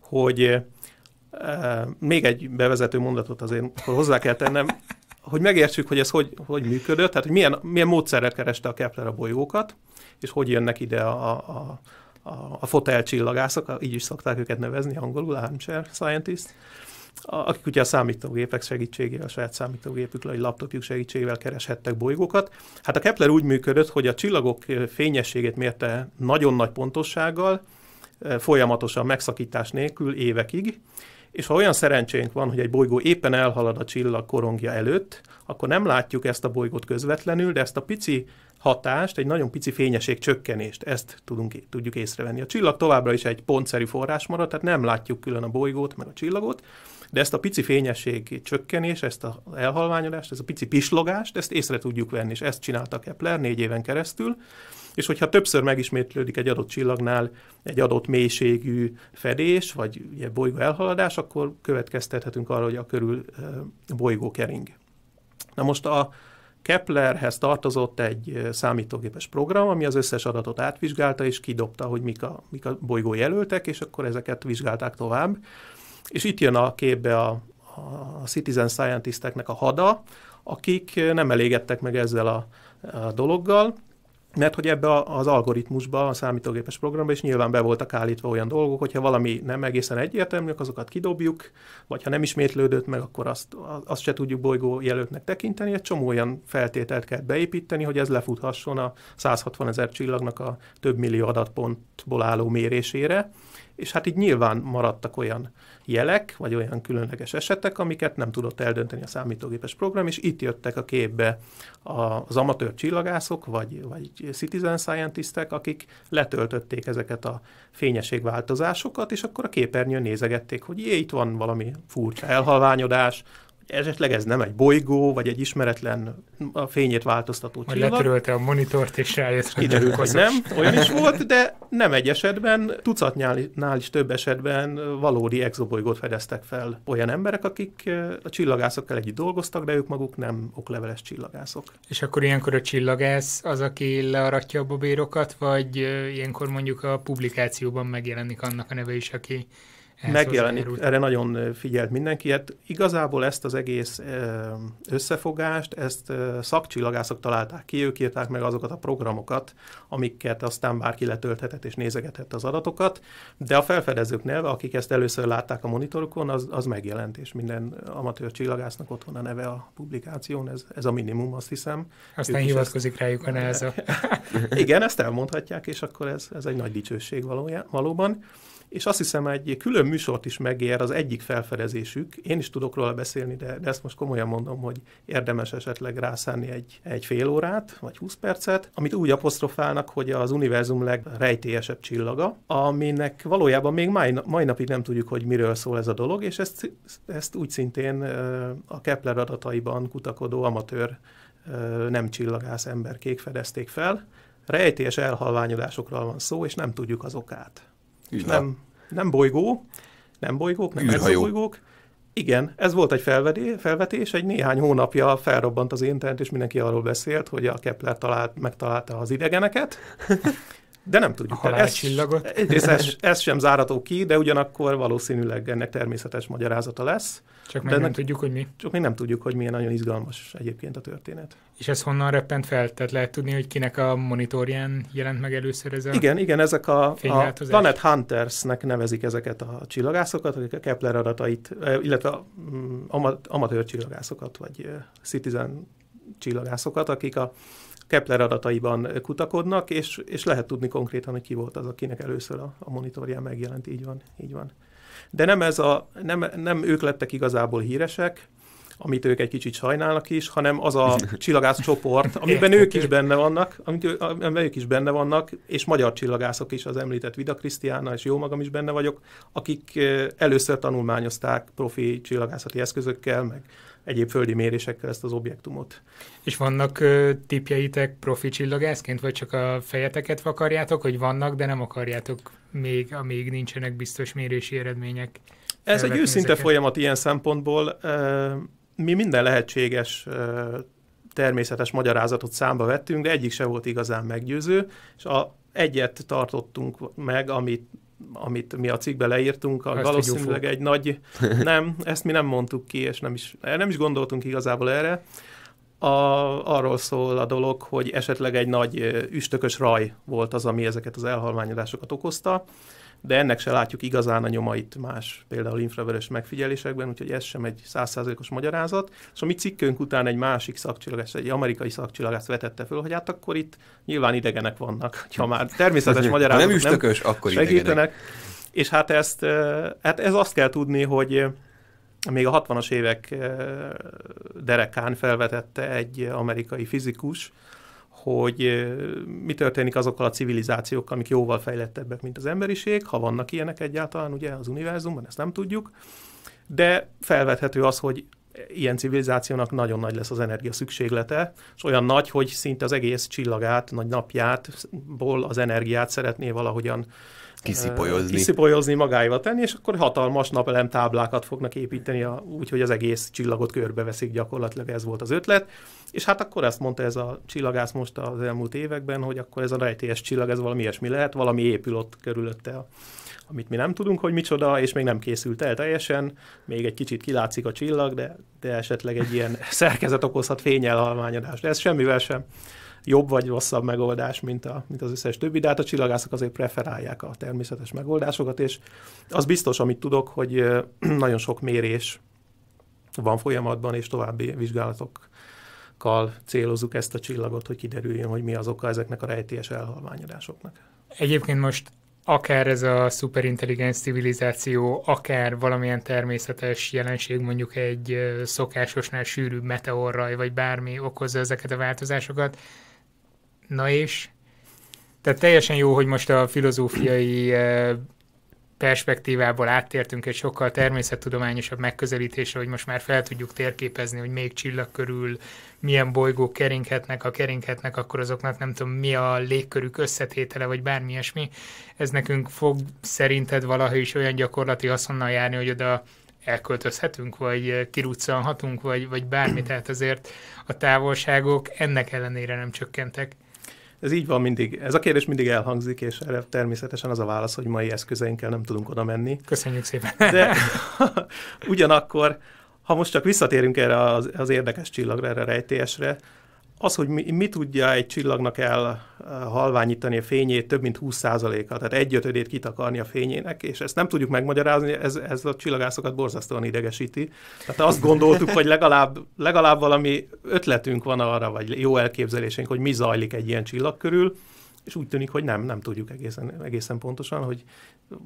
hogy e, még egy bevezető mondatot azért hozzá kell tennem, hogy megértsük, hogy ez hogy, hogy működött, tehát hogy milyen, milyen módszerrel kereste a Kepler a bolygókat, és hogy jönnek ide a, a, a, a fotelcsillagászok, így is szokták őket nevezni angolul, armchair scientist, akik ugye a számítógépek segítségével, a saját számítógépük, vagy laptopjuk segítségével kereshettek bolygókat. Hát a Kepler úgy működött, hogy a csillagok fényességét mérte nagyon nagy pontossággal, folyamatosan megszakítás nélkül évekig, és ha olyan szerencsénk van, hogy egy bolygó éppen elhalad a csillag korongja előtt, akkor nem látjuk ezt a bolygót közvetlenül, de ezt a pici hatást, egy nagyon pici fényesség csökkenést, ezt tudunk, tudjuk észrevenni. A csillag továbbra is egy pontszerű forrás marad, tehát nem látjuk külön a bolygót, meg a csillagot, de ezt a pici fényesség csökkenés, ezt az elhalványodást, ezt a pici pislogást, ezt észre tudjuk venni, és ezt csinálta Kepler négy éven keresztül, és hogyha többször megismétlődik egy adott csillagnál egy adott mélységű fedés, vagy ugye bolygó elhaladás, akkor következtethetünk arra, hogy a körül bolygó kering. Na most a, Keplerhez tartozott egy számítógépes program, ami az összes adatot átvizsgálta, és kidobta, hogy mik a, mik a bolygó jelöltek, és akkor ezeket vizsgálták tovább. És itt jön a képbe a, a citizen scientisteknek a hada, akik nem elégedtek meg ezzel a, a dologgal, mert hogy ebbe az algoritmusba, a számítógépes programba is nyilván be voltak állítva olyan dolgok, hogyha valami nem egészen egyértelmű, azokat kidobjuk, vagy ha nem ismétlődött meg, akkor azt, azt se tudjuk bolygó jelöltnek tekinteni. Egy csomó olyan feltételt kell beépíteni, hogy ez lefuthasson a 160 ezer csillagnak a több millió adatpontból álló mérésére és hát így nyilván maradtak olyan jelek, vagy olyan különleges esetek, amiket nem tudott eldönteni a számítógépes program, és itt jöttek a képbe az amatőr csillagászok, vagy, vagy citizen scientistek, akik letöltötték ezeket a fényeségváltozásokat, és akkor a képernyőn nézegették, hogy jé, itt van valami furcsa elhalványodás, esetleg ez nem egy bolygó, vagy egy ismeretlen a fényét változtató csillag. Vagy letörölte a monitort, és rájött, hogy Kiderül, hogy nem, olyan is volt, de nem egy esetben, tucatnál is több esetben valódi exobolygót fedeztek fel olyan emberek, akik eh, a csillagászokkal együtt dolgoztak, de ők maguk nem okleveles csillagászok. És akkor ilyenkor a csillagász az, aki learatja a bobérokat, vagy eh, ilyenkor mondjuk a publikációban megjelenik annak a neve is, aki megjelenik, erre nagyon figyelt mindenki. Hát igazából ezt az egész összefogást, ezt szakcsillagászok találták ki, ők írták meg azokat a programokat, amiket aztán bárki letölthetett és nézegetett az adatokat, de a neve, akik ezt először látták a monitorokon, az, az megjelent, és minden amatőr csillagásznak ott van a neve a publikáción, ez, ez a minimum, azt hiszem. Aztán hivatkozik ezt, rájuk a NASA. igen, ezt elmondhatják, és akkor ez, ez egy nagy dicsőség valója, valóban és azt hiszem egy külön műsort is megér az egyik felfedezésük. Én is tudok róla beszélni, de, de ezt most komolyan mondom, hogy érdemes esetleg rászánni egy, egy fél órát, vagy 20 percet, amit úgy apostrofálnak, hogy az univerzum legrejtélyesebb csillaga, aminek valójában még mai, mai napig nem tudjuk, hogy miről szól ez a dolog, és ezt, ezt úgy szintén a Kepler adataiban kutakodó amatőr nem csillagász emberkék fedezték fel. Rejtélyes elhalványodásokról van szó, és nem tudjuk az okát. Ügyna. Nem, nem bolygó, nem bolygók, nem bolygók. Igen, ez volt egy felvedé, felvetés, egy néhány hónapja felrobbant az internet, és mindenki arról beszélt, hogy a Kepler talált, megtalálta az idegeneket, de nem tudjuk. A ez, csillagot. ez, ez sem zárató ki, de ugyanakkor valószínűleg ennek természetes magyarázata lesz. Csak még nem ennek, tudjuk, hogy mi. Csak még nem tudjuk, hogy milyen nagyon izgalmas egyébként a történet. És ez honnan repent fel? Tehát lehet tudni, hogy kinek a monitorján jelent meg először ez a Igen, igen, ezek a, a Planet Huntersnek nevezik ezeket a csillagászokat, akik a Kepler adatait, e, illetve a, mm, amatőr csillagászokat, vagy e, citizen csillagászokat, akik a Kepler adataiban kutakodnak, és, és lehet tudni konkrétan, hogy ki volt az, akinek először a, a monitorján megjelent. Így van, így van. De nem, ez a, nem, nem ők lettek igazából híresek, amit ők egy kicsit sajnálnak is, hanem az a csillagász csoport, amiben ők is benne vannak, amit, amiben ők is benne vannak, és magyar csillagászok is, az említett Vida Krisztiána, és jó magam is benne vagyok, akik először tanulmányozták profi csillagászati eszközökkel, meg egyéb földi mérésekkel ezt az objektumot. És vannak tipjeitek profi csillagászként, vagy csak a fejeteket vakarjátok, hogy vannak, de nem akarjátok még, amíg nincsenek biztos mérési eredmények? Ez egy őszinte ezeket. folyamat ilyen szempontból mi minden lehetséges természetes magyarázatot számba vettünk, de egyik se volt igazán meggyőző, és a, egyet tartottunk meg, amit amit mi a cikkbe leírtunk, a valószínűleg egy nagy... Nem, ezt mi nem mondtuk ki, és nem is, nem is gondoltunk igazából erre. A, arról szól a dolog, hogy esetleg egy nagy üstökös raj volt az, ami ezeket az elhalványodásokat okozta, de ennek se látjuk igazán a nyomait más, például infravörös megfigyelésekben, úgyhogy ez sem egy százszázalékos magyarázat. És a mi cikkünk után egy másik szakcsillagász, egy amerikai szakcsillagász vetette föl, hogy hát akkor itt nyilván idegenek vannak, ha már természetes magyarázat. nem, üstökös, nem akkor segítenek. Idegenek. És hát, ezt, hát ez azt kell tudni, hogy még a 60-as évek derekán felvetette egy amerikai fizikus, hogy mi történik azokkal a civilizációkkal, amik jóval fejlettebbek, mint az emberiség, ha vannak ilyenek egyáltalán ugye az univerzumban, ezt nem tudjuk, de felvethető az, hogy ilyen civilizációnak nagyon nagy lesz az energia szükséglete, és olyan nagy, hogy szinte az egész csillagát, nagy napjátból az energiát szeretné valahogyan kiszipolyozni. kiszipolyozni, magáival tenni, és akkor hatalmas napelem táblákat fognak építeni, úgyhogy az egész csillagot körbeveszik gyakorlatilag, ez volt az ötlet. És hát akkor ezt mondta ez a csillagász most az elmúlt években, hogy akkor ez a rejtélyes csillag, ez valami ilyesmi lehet, valami épül ott körülötte, amit mi nem tudunk, hogy micsoda, és még nem készült el teljesen, még egy kicsit kilátszik a csillag, de, de esetleg egy ilyen szerkezet okozhat fényelhalmányadást, de ez semmivel sem jobb vagy rosszabb megoldás, mint, a, mint az összes többi, de hát a csillagászok azért preferálják a természetes megoldásokat, és az biztos, amit tudok, hogy nagyon sok mérés van folyamatban, és további vizsgálatokkal célozzuk ezt a csillagot, hogy kiderüljön, hogy mi az oka ezeknek a rejtélyes elhalványodásoknak. Egyébként most akár ez a szuperintelligens civilizáció, akár valamilyen természetes jelenség, mondjuk egy szokásosnál sűrűbb meteorraj, vagy bármi okozza ezeket a változásokat, Na és? Tehát teljesen jó, hogy most a filozófiai eh, perspektívából áttértünk egy sokkal természettudományosabb megközelítésre, hogy most már fel tudjuk térképezni, hogy még csillag körül milyen bolygók keringhetnek, ha keringhetnek, akkor azoknak nem tudom, mi a légkörük összetétele, vagy bármi ilyesmi. Ez nekünk fog szerinted valaha is olyan gyakorlati haszonnal járni, hogy oda elköltözhetünk, vagy eh, kiruccanhatunk, vagy, vagy bármi. Tehát azért a távolságok ennek ellenére nem csökkentek. Ez így van mindig. Ez a kérdés mindig elhangzik, és erre természetesen az a válasz, hogy mai eszközeinkkel nem tudunk oda menni. Köszönjük szépen. De ugyanakkor, ha most csak visszatérünk erre az, az érdekes csillagra, erre a rejtélyesre, az, hogy mi, mi tudja egy csillagnak elhalványítani eh, a fényét több mint 20%-kal, tehát egyötödét kitakarni a fényének, és ezt nem tudjuk megmagyarázni, ez, ez a csillagászokat borzasztóan idegesíti. Tehát azt gondoltuk, hogy legalább, legalább valami ötletünk van arra, vagy jó elképzelésünk, hogy mi zajlik egy ilyen csillag körül, és úgy tűnik, hogy nem, nem tudjuk egészen, egészen pontosan, hogy,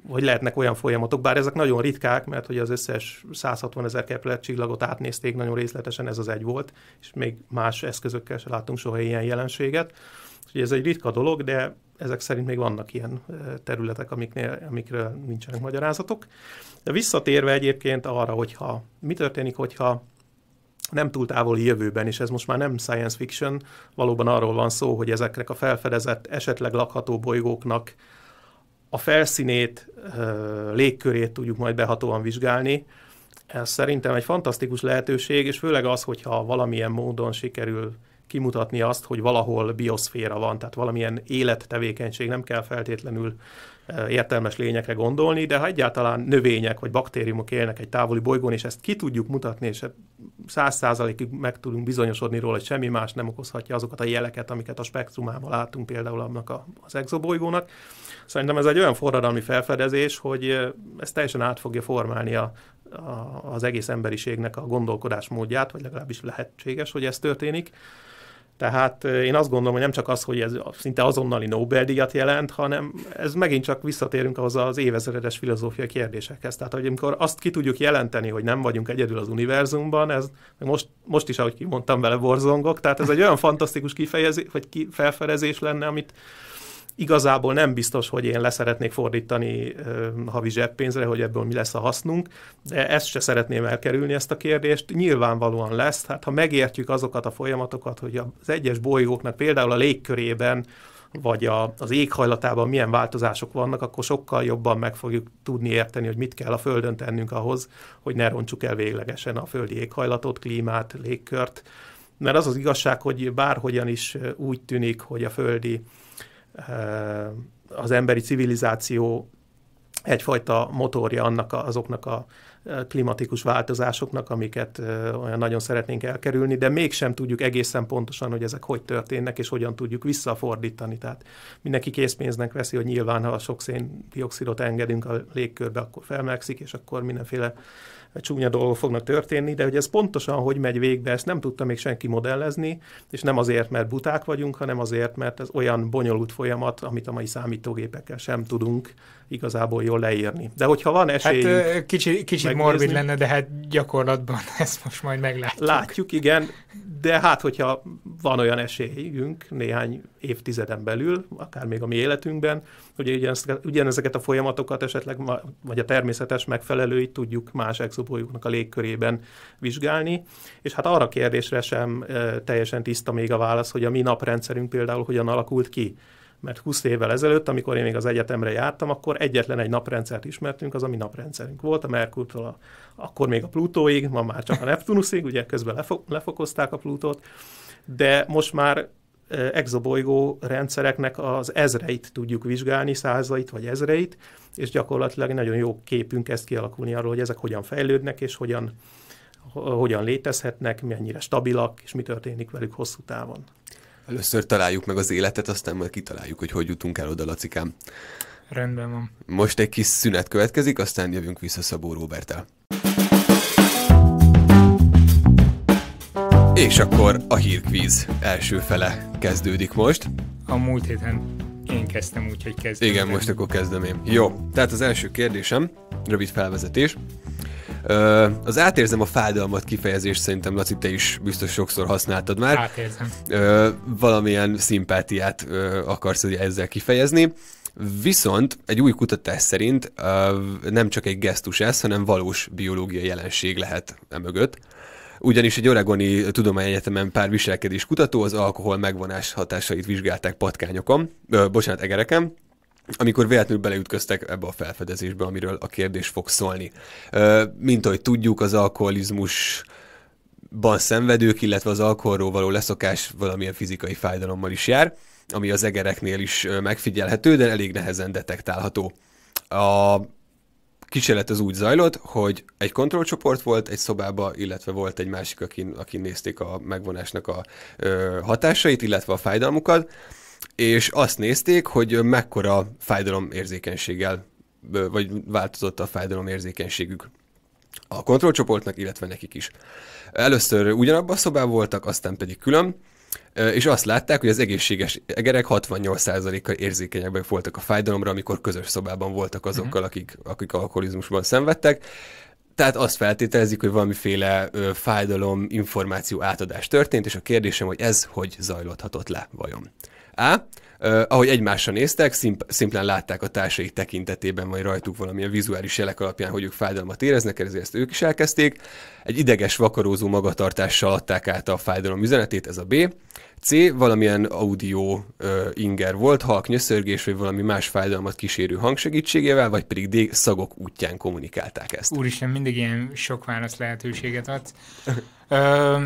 hogy lehetnek olyan folyamatok, bár ezek nagyon ritkák, mert hogy az összes 160 ezer Kepler csillagot átnézték nagyon részletesen, ez az egy volt, és még más eszközökkel se láttunk soha ilyen jelenséget. Úgyhogy ez egy ritka dolog, de ezek szerint még vannak ilyen területek, amiknél, amikről nincsenek magyarázatok. De visszatérve egyébként arra, hogyha mi történik, hogyha nem túl távoli jövőben, és ez most már nem science fiction, valóban arról van szó, hogy ezeknek a felfedezett, esetleg lakható bolygóknak a felszínét, légkörét tudjuk majd behatóan vizsgálni. Ez szerintem egy fantasztikus lehetőség, és főleg az, hogyha valamilyen módon sikerül kimutatni azt, hogy valahol bioszféra van, tehát valamilyen élettevékenység, nem kell feltétlenül eh, értelmes lényekre gondolni, de ha egyáltalán növények vagy baktériumok élnek egy távoli bolygón, és ezt ki tudjuk mutatni, és száz százalékig meg tudunk bizonyosodni róla, hogy semmi más nem okozhatja azokat a jeleket, amiket a spektrumában látunk például annak a, az exobolygónak. Szerintem ez egy olyan forradalmi felfedezés, hogy eh, ez teljesen át fogja formálni a, a, az egész emberiségnek a gondolkodásmódját, vagy legalábbis lehetséges, hogy ez történik. Tehát én azt gondolom, hogy nem csak az, hogy ez szinte azonnali Nobel-díjat jelent, hanem ez megint csak visszatérünk ahhoz az évezredes filozófiai kérdésekhez. Tehát, hogy amikor azt ki tudjuk jelenteni, hogy nem vagyunk egyedül az univerzumban, ez most, most is, ahogy kimondtam vele, borzongok, tehát ez egy olyan fantasztikus kifejezés, vagy felfedezés lenne, amit Igazából nem biztos, hogy én leszeretnék fordítani ö, havi zseppénzre, hogy ebből mi lesz a hasznunk, de ezt se szeretném elkerülni, ezt a kérdést. Nyilvánvalóan lesz, hát ha megértjük azokat a folyamatokat, hogy az egyes bolygóknak például a légkörében vagy a, az éghajlatában milyen változások vannak, akkor sokkal jobban meg fogjuk tudni érteni, hogy mit kell a Földön tennünk ahhoz, hogy ne roncsuk el véglegesen a földi éghajlatot, klímát, légkört. Mert az az igazság, hogy bárhogyan is úgy tűnik, hogy a földi az emberi civilizáció egyfajta motorja annak a, azoknak a klimatikus változásoknak, amiket olyan nagyon szeretnénk elkerülni, de mégsem tudjuk egészen pontosan, hogy ezek hogy történnek, és hogyan tudjuk visszafordítani. Tehát mindenki készpénznek veszi, hogy nyilván, ha sok széndiokszidot engedünk a légkörbe, akkor felmelegszik, és akkor mindenféle csúnya dolgok fognak történni, de hogy ez pontosan hogy megy végbe, ezt nem tudta még senki modellezni, és nem azért, mert buták vagyunk, hanem azért, mert ez olyan bonyolult folyamat, amit a mai számítógépekkel sem tudunk igazából jól leírni. De hogyha van esély, Hát, kicsi, kicsit megnézni, morbid lenne, de hát gyakorlatban ezt most majd meglátjuk. Látjuk, igen, de hát hogyha van olyan esélyünk néhány évtizeden belül, akár még a mi életünkben, hogy ugyanezeket a folyamatokat esetleg, vagy a természetes megfelelőit tudjuk más exobolyóknak a légkörében vizsgálni, és hát arra kérdésre sem teljesen tiszta még a válasz, hogy a mi naprendszerünk például hogyan alakult ki mert 20 évvel ezelőtt, amikor én még az egyetemre jártam, akkor egyetlen egy naprendszert ismertünk, az a mi naprendszerünk volt, a Merkurtól a, akkor még a Plutóig, ma már csak a Neptunuszig, ugye közben lefo- lefokozták a Plutót, de most már e, exobolygó rendszereknek az ezreit tudjuk vizsgálni, százait vagy ezreit, és gyakorlatilag nagyon jó képünk ezt kialakulni arról, hogy ezek hogyan fejlődnek, és hogyan, hogyan létezhetnek, mennyire stabilak, és mi történik velük hosszú távon. Először találjuk meg az életet, aztán majd kitaláljuk, hogy hogy jutunk el oda, Lacikám. Rendben van. Most egy kis szünet következik, aztán jövünk vissza Szabó Róbertel. És akkor a hírkvíz első fele kezdődik most. A múlt héten én kezdtem, úgyhogy kezdtem. Igen, most akkor kezdem én. Jó, tehát az első kérdésem, rövid felvezetés. Az átérzem a fájdalmat kifejezést szerintem, Laci, te is biztos sokszor használtad már. Átérzem. Valamilyen szimpátiát akarsz ezzel kifejezni. Viszont egy új kutatás szerint nem csak egy gesztus ez, hanem valós biológiai jelenség lehet e mögött. ugyanis egy oregoni Egyetemen pár viselkedés kutató az alkohol megvonás hatásait vizsgálták patkányokon, ö, bocsánat, egereken, amikor véletlenül beleütköztek ebbe a felfedezésbe, amiről a kérdés fog szólni. Mint ahogy tudjuk, az alkoholizmus ban szenvedők, illetve az alkoholról való leszokás valamilyen fizikai fájdalommal is jár, ami az egereknél is megfigyelhető, de elég nehezen detektálható. A kísérlet az úgy zajlott, hogy egy kontrollcsoport volt egy szobába, illetve volt egy másik, aki aki nézték a megvonásnak a ö, hatásait, illetve a fájdalmukat, és azt nézték, hogy mekkora fájdalomérzékenységgel, vagy változott a fájdalomérzékenységük a kontrollcsoportnak, illetve nekik is. Először ugyanabban a szobában voltak, aztán pedig külön, és azt látták, hogy az egészséges egerek 68%-kal érzékenyebbek voltak a fájdalomra, amikor közös szobában voltak azokkal, mhm. akik, akik alkoholizmusban szenvedtek. Tehát azt feltételezik, hogy valamiféle ö, fájdalom információ átadás történt, és a kérdésem, hogy ez hogy zajlódhatott le vajon? A. Uh, ahogy egymásra néztek, szimp- szimplán látták a társaik tekintetében, majd rajtuk valamilyen vizuális jelek alapján, hogy ők fájdalmat éreznek, ezért ezt ők is elkezdték. Egy ideges, vakarózó magatartással adták át a fájdalom üzenetét, ez a B. C. Valamilyen audio uh, inger volt, halk nyöszörgés, vagy valami más fájdalmat kísérő hang segítségével, vagy pedig D. Szagok útján kommunikálták ezt. Úristen, mindig ilyen sok válasz lehetőséget ad. uh,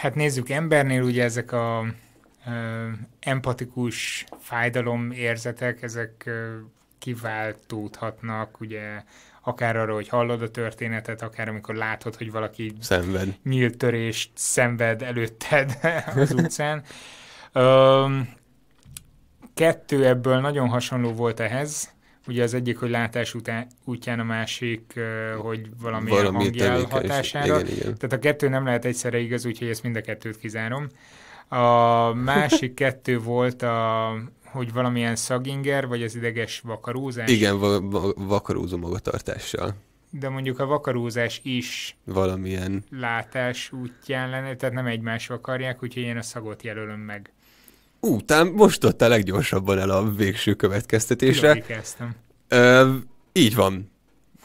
hát nézzük, embernél ugye ezek a empatikus fájdalom érzetek ezek kiváltódhatnak, ugye akár arra, hogy hallod a történetet, akár amikor látod, hogy valaki szenved. nyílt törést szenved előtted az utcán. kettő ebből nagyon hasonló volt ehhez, ugye az egyik, hogy látás után, útján, a másik, hogy valami, valami hangjál hatására. Igen, igen. Tehát a kettő nem lehet egyszerre igaz, úgyhogy ezt mind a kettőt kizárom. A másik kettő volt a, hogy valamilyen szaginger, vagy az ideges vakarózás. Igen, va- va- vakarózó magatartással. De mondjuk a vakarózás is valamilyen látás útján lenne, tehát nem egymás vakarják, úgyhogy én a szagot jelölöm meg. Ú, tám, most ott a leggyorsabban el a végső következtetésre. Jól kezdtem. Ö, így van.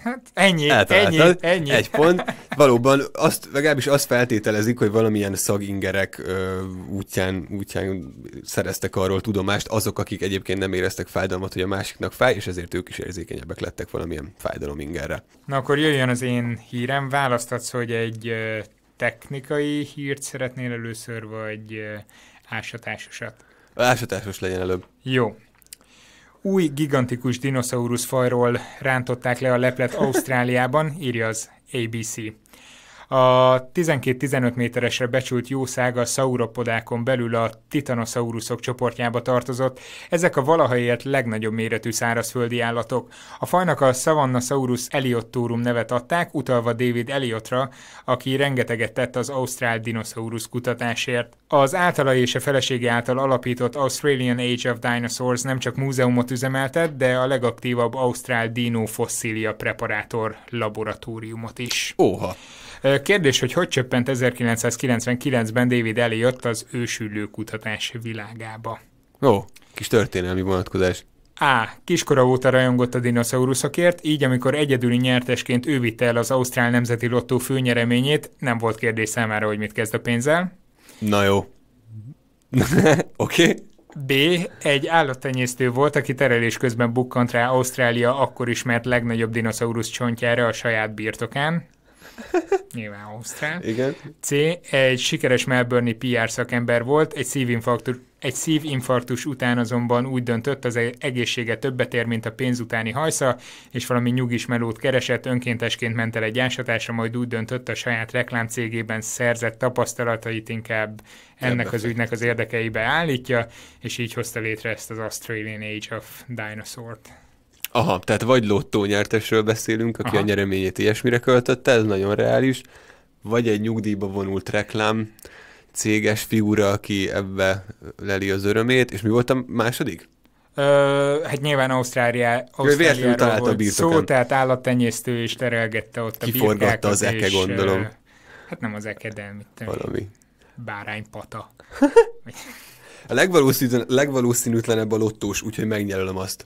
Hát ennyi, hát, hát, ennyi, ennyi. Egy pont. Valóban azt, legalábbis azt feltételezik, hogy valamilyen szagingerek ö, útján, útján szereztek arról tudomást azok, akik egyébként nem éreztek fájdalmat, hogy a másiknak fáj, és ezért ők is érzékenyebbek lettek valamilyen fájdalomingerre. Na akkor jöjjön az én hírem, választatsz, hogy egy ö, technikai hírt szeretnél először, vagy ö, ásatásosat? Ásatásos legyen előbb. Jó új gigantikus dinoszaurusz fajról rántották le a leplet Ausztráliában, írja az ABC. A 12-15 méteresre becsült jószág a sauropodákon belül a titanosaurusok csoportjába tartozott. Ezek a valaha élt legnagyobb méretű szárazföldi állatok. A fajnak a Savannasaurus eliottorum nevet adták, utalva David Eliotra, aki rengeteget tett az ausztrál dinoszaurusz kutatásért. Az általa és a felesége által alapított Australian Age of Dinosaurs nem csak múzeumot üzemeltet, de a legaktívabb ausztrál dino fosszília preparátor laboratóriumot is. Óha! Kérdés, hogy hogy csöppent 1999-ben David Elliot az ősülő kutatás világába? Ó, kis történelmi vonatkozás. A. Kiskora óta rajongott a dinoszauruszokért, így amikor egyedüli nyertesként ő vitte el az Ausztrál Nemzeti Lottó főnyereményét, nem volt kérdés számára, hogy mit kezd a pénzzel. Na jó. Oké. okay. B. Egy állattenyésztő volt, aki terelés közben bukkant rá Ausztrália akkor ismert legnagyobb dinoszaurusz csontjára a saját birtokán. Nyilván Ausztrál. Igen. C. Egy sikeres melbourne PR szakember volt, egy szívinfarktus, egy szívinfarktus után azonban úgy döntött, az egészsége többet ér, mint a pénz utáni hajsza, és valami nyugis melót keresett, önkéntesként ment el egy ásatásra, majd úgy döntött, a saját reklámcégében szerzett tapasztalatait inkább ennek az ügynek az érdekeibe állítja, és így hozta létre ezt az Australian Age of Dinosaur-t. Aha, tehát vagy lottó nyertesről beszélünk, aki Aha. a nyereményét ilyesmire költötte, ez nagyon reális, vagy egy nyugdíjba vonult reklám, céges figura, aki ebbe leli az örömét, és mi volt a második? Ö, hát nyilván Ausztrália, Ausztráliáról volt szó, tehát állattenyésztő is terelgette ott a birkákat. az eke, és, gondolom. hát nem az eke, de mit tudom Valami. Báránypata. a legvalószínűtlenebb a lottós, úgyhogy megnyelölöm azt.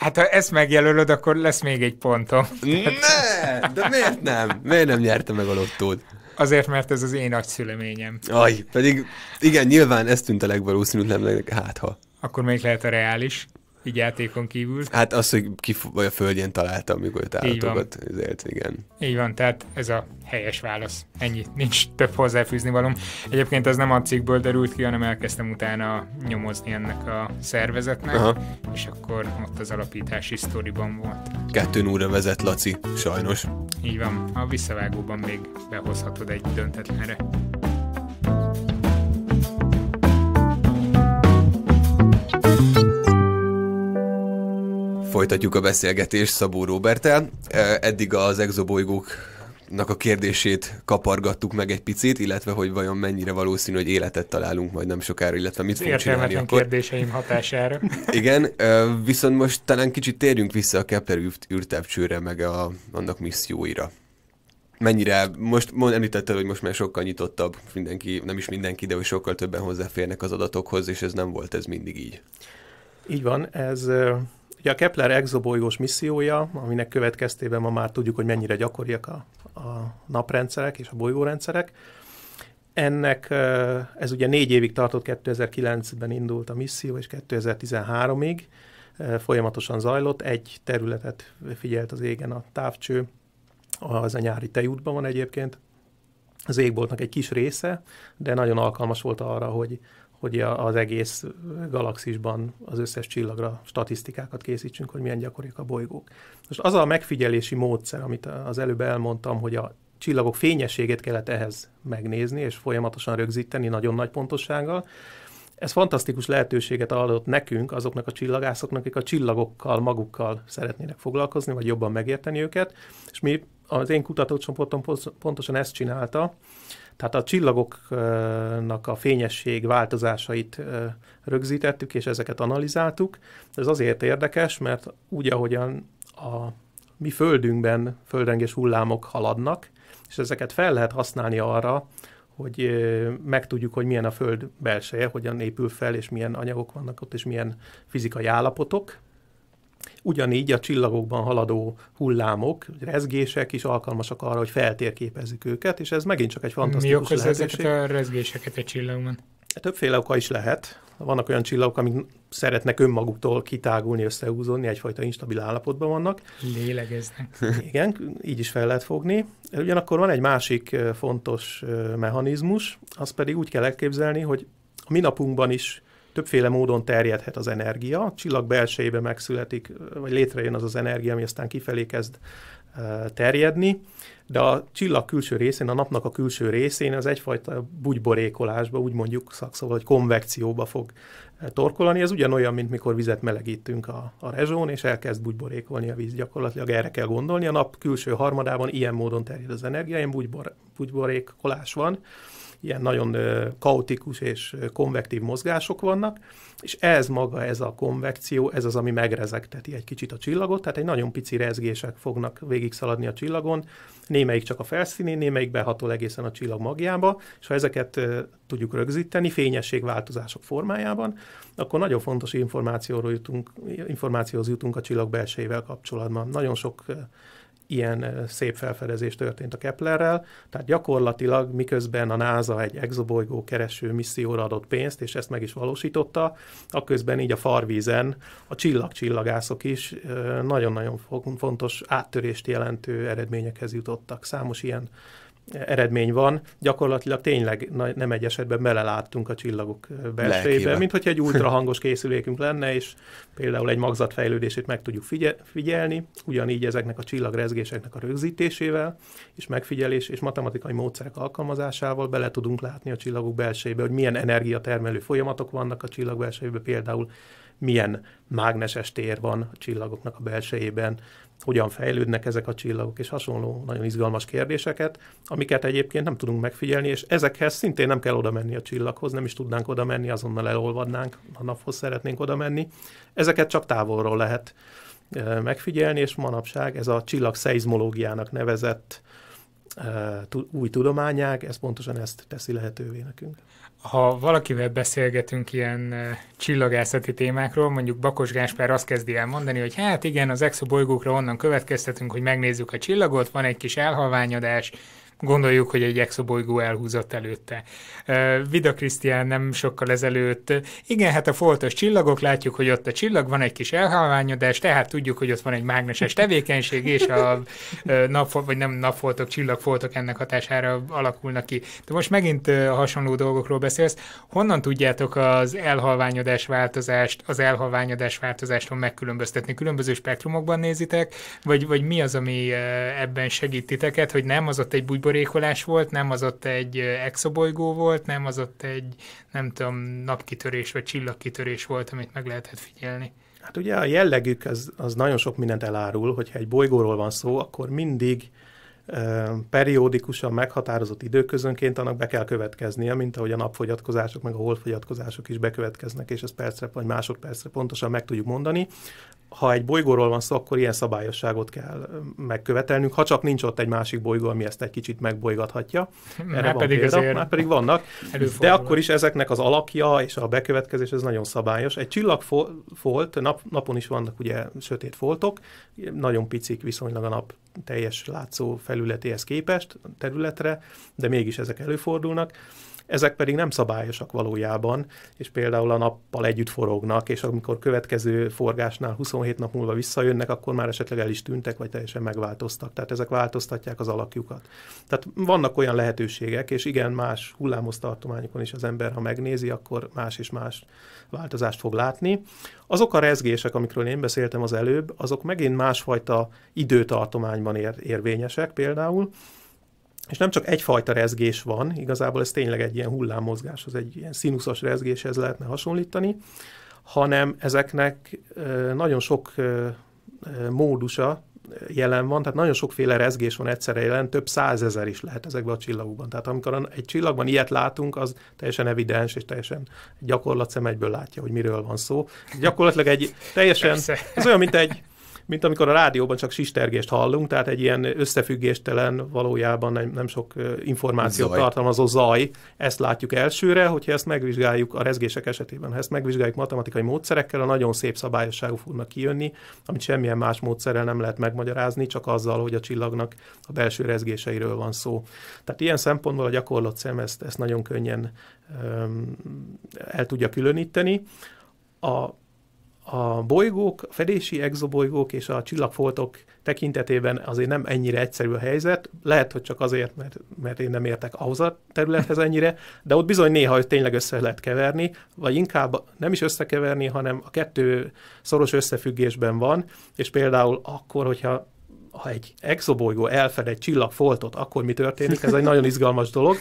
Hát ha ezt megjelölöd, akkor lesz még egy pontom. Ne! De miért nem? Miért nem nyerte meg a lottót? Azért, mert ez az én nagyszüleményem. Aj, pedig igen, nyilván ez tűnt a nem hát ha. Akkor még lehet a reális? Így játékon kívül. Hát az, hogy ki vagy a földjén találta, amikor állatokat ezért, igen. Így van, tehát ez a helyes válasz. Ennyi, nincs több hozzáfűzni valom. Egyébként az nem a cikkből derült ki, hanem elkezdtem utána nyomozni ennek a szervezetnek, Aha. és akkor ott az alapítási sztoriban volt. Kettőn úra vezet Laci, sajnos. Így van, a visszavágóban még behozhatod egy döntetlenre. Folytatjuk a beszélgetést Szabó Róbertel. Eddig az exobolygók a kérdését kapargattuk meg egy picit, illetve hogy vajon mennyire valószínű, hogy életet találunk majd nem sokára, illetve mit fogunk csinálni akkor. kérdéseim hatására. Igen, viszont most talán kicsit térjünk vissza a Kepler űrtávcsőre, meg a, annak misszióira mennyire, most mond, említetted, hogy most már sokkal nyitottabb mindenki, nem is mindenki, de hogy sokkal többen hozzáférnek az adatokhoz, és ez nem volt ez mindig így. Így van, ez Ugye a Kepler exobolygós missziója, aminek következtében ma már tudjuk, hogy mennyire gyakoriak a, a naprendszerek és a bolygórendszerek, ennek, ez ugye négy évig tartott, 2009-ben indult a misszió, és 2013-ig folyamatosan zajlott, egy területet figyelt az égen a távcső, az a nyári tejútban van egyébként, az égboltnak egy kis része, de nagyon alkalmas volt arra, hogy hogy az egész galaxisban az összes csillagra statisztikákat készítsünk, hogy milyen gyakoriak a bolygók. Most az a megfigyelési módszer, amit az előbb elmondtam, hogy a csillagok fényességét kellett ehhez megnézni, és folyamatosan rögzíteni nagyon nagy pontossággal, ez fantasztikus lehetőséget adott nekünk, azoknak a csillagászoknak, akik a csillagokkal magukkal szeretnének foglalkozni, vagy jobban megérteni őket, és mi az én kutatócsoportom pontosan ezt csinálta, tehát a csillagoknak a fényesség változásait rögzítettük, és ezeket analizáltuk. Ez azért érdekes, mert úgy, ahogyan a mi földünkben földrengés hullámok haladnak, és ezeket fel lehet használni arra, hogy megtudjuk, hogy milyen a Föld belseje, hogyan épül fel, és milyen anyagok vannak ott, és milyen fizikai állapotok. Ugyanígy a csillagokban haladó hullámok, rezgések is alkalmasak arra, hogy feltérképezzük őket, és ez megint csak egy fantasztikus Mi lehetőség. ezeket a rezgéseket egy csillagban? Többféle oka is lehet. Vannak olyan csillagok, amik szeretnek önmaguktól kitágulni, összehúzódni, egyfajta instabil állapotban vannak. Lélegeznek. Igen, így is fel lehet fogni. Ugyanakkor van egy másik fontos mechanizmus, azt pedig úgy kell elképzelni, hogy a mi napunkban is többféle módon terjedhet az energia. A csillag belsejébe megszületik, vagy létrejön az az energia, ami aztán kifelé kezd terjedni, de a csillag külső részén, a napnak a külső részén az egyfajta bugyborékolásba, úgy mondjuk szakszóval, hogy konvekcióba fog torkolani. Ez ugyanolyan, mint mikor vizet melegítünk a, a rezsón, és elkezd bugyborékolni a víz gyakorlatilag. Erre kell gondolni. A nap külső harmadában ilyen módon terjed az energia, ilyen bugybor, bugyborékolás van ilyen nagyon kaotikus és konvektív mozgások vannak, és ez maga, ez a konvekció, ez az, ami megrezegteti egy kicsit a csillagot, tehát egy nagyon pici rezgések fognak végigszaladni a csillagon, némelyik csak a felszínén, némelyik behatol egészen a csillag magjába, és ha ezeket tudjuk rögzíteni fényességváltozások formájában, akkor nagyon fontos információról jutunk, információhoz jutunk a csillag belsejével kapcsolatban. Nagyon sok ilyen szép felfedezés történt a Keplerrel, tehát gyakorlatilag miközben a NASA egy exobolygó kereső misszióra adott pénzt, és ezt meg is valósította, akközben így a farvízen a csillagcsillagászok is nagyon-nagyon fontos áttörést jelentő eredményekhez jutottak. Számos ilyen eredmény van, gyakorlatilag tényleg nem egy esetben beleláttunk a csillagok belsejébe, mint hogyha egy ultrahangos készülékünk lenne, és például egy magzatfejlődését meg tudjuk figye- figyelni, ugyanígy ezeknek a csillagrezgéseknek a rögzítésével, és megfigyelés és matematikai módszerek alkalmazásával bele tudunk látni a csillagok belsejébe, hogy milyen energiatermelő folyamatok vannak a csillag belsejébe, például milyen mágneses tér van a csillagoknak a belsejében, hogyan fejlődnek ezek a csillagok, és hasonló nagyon izgalmas kérdéseket, amiket egyébként nem tudunk megfigyelni, és ezekhez szintén nem kell oda menni a csillaghoz, nem is tudnánk oda menni, azonnal elolvadnánk, a naphoz szeretnénk oda menni. Ezeket csak távolról lehet megfigyelni, és manapság ez a csillag szeizmológiának nevezett új tudományág, ez pontosan ezt teszi lehetővé nekünk ha valakivel beszélgetünk ilyen csillagászati témákról, mondjuk Bakos Gáspár azt kezdi el mondani, hogy hát igen, az bolygókra onnan következtetünk, hogy megnézzük a csillagot, van egy kis elhalványodás, gondoljuk, hogy egy exobolygó elhúzott előtte. Vida Krisztián nem sokkal ezelőtt, igen, hát a foltos csillagok, látjuk, hogy ott a csillag, van egy kis elhalványodás, tehát tudjuk, hogy ott van egy mágneses tevékenység, és a nap, vagy nem napfoltok, csillagfoltok ennek hatására alakulnak ki. De most megint hasonló dolgokról beszélsz. Honnan tudjátok az elhalványodás változást, az elhalványodás változástól megkülönböztetni? Különböző spektrumokban nézitek, vagy, vagy mi az, ami ebben segít titeket, hogy nem az ott egy bugyba görékolás volt, nem az ott egy exobolygó volt, nem az ott egy, nem tudom, napkitörés vagy csillagkitörés volt, amit meg lehetett figyelni. Hát ugye a jellegük az, az nagyon sok mindent elárul, hogyha egy bolygóról van szó, akkor mindig e, periódikusan meghatározott időközönként annak be kell következnie, mint ahogy a napfogyatkozások meg a holfogyatkozások is bekövetkeznek, és ezt percre vagy másodpercre pontosan meg tudjuk mondani ha egy bolygóról van szó, akkor ilyen szabályosságot kell megkövetelnünk, ha csak nincs ott egy másik bolygó, ami ezt egy kicsit megbolygathatja. Hm, Erre már, hát pedig már pedig vannak. De akkor is ezeknek az alakja és a bekövetkezés ez nagyon szabályos. Egy csillagfolt, nap, napon is vannak ugye sötét foltok, nagyon picik viszonylag a nap teljes látszó felületéhez képest területre, de mégis ezek előfordulnak ezek pedig nem szabályosak valójában, és például a nappal együtt forognak, és amikor következő forgásnál 27 nap múlva visszajönnek, akkor már esetleg el is tűntek, vagy teljesen megváltoztak. Tehát ezek változtatják az alakjukat. Tehát vannak olyan lehetőségek, és igen, más hullámosztartományokon is az ember, ha megnézi, akkor más és más változást fog látni. Azok a rezgések, amikről én beszéltem az előbb, azok megint másfajta időtartományban ér, érvényesek például, és nem csak egyfajta rezgés van, igazából ez tényleg egy ilyen hullámmozgás, az egy ilyen színuszos rezgéshez lehetne hasonlítani, hanem ezeknek nagyon sok módusa jelen van, tehát nagyon sokféle rezgés van egyszerre jelen, több százezer is lehet ezekben a csillagokban. Tehát amikor egy csillagban ilyet látunk, az teljesen evidens, és teljesen gyakorlat szemegyből látja, hogy miről van szó. Gyakorlatilag egy teljesen, ez olyan, mint egy mint amikor a rádióban csak sistergést hallunk, tehát egy ilyen összefüggéstelen, valójában nem, nem sok információt zaj. tartalmazó zaj. Ezt látjuk elsőre, hogyha ezt megvizsgáljuk a rezgések esetében, ha ezt megvizsgáljuk matematikai módszerekkel, a nagyon szép szabályosságú fognak kijönni, amit semmilyen más módszerrel nem lehet megmagyarázni, csak azzal, hogy a csillagnak a belső rezgéseiről van szó. Tehát ilyen szempontból a gyakorlott szem ezt, ezt nagyon könnyen öm, el tudja különíteni. A a bolygók, a fedési exobolygók és a csillagfoltok tekintetében azért nem ennyire egyszerű a helyzet. Lehet, hogy csak azért, mert, mert én nem értek ahhoz a területhez ennyire, de ott bizony néha tényleg össze lehet keverni, vagy inkább nem is összekeverni, hanem a kettő szoros összefüggésben van, és például akkor, hogyha ha egy exobolygó elfed egy csillagfoltot, akkor mi történik? Ez egy nagyon izgalmas dolog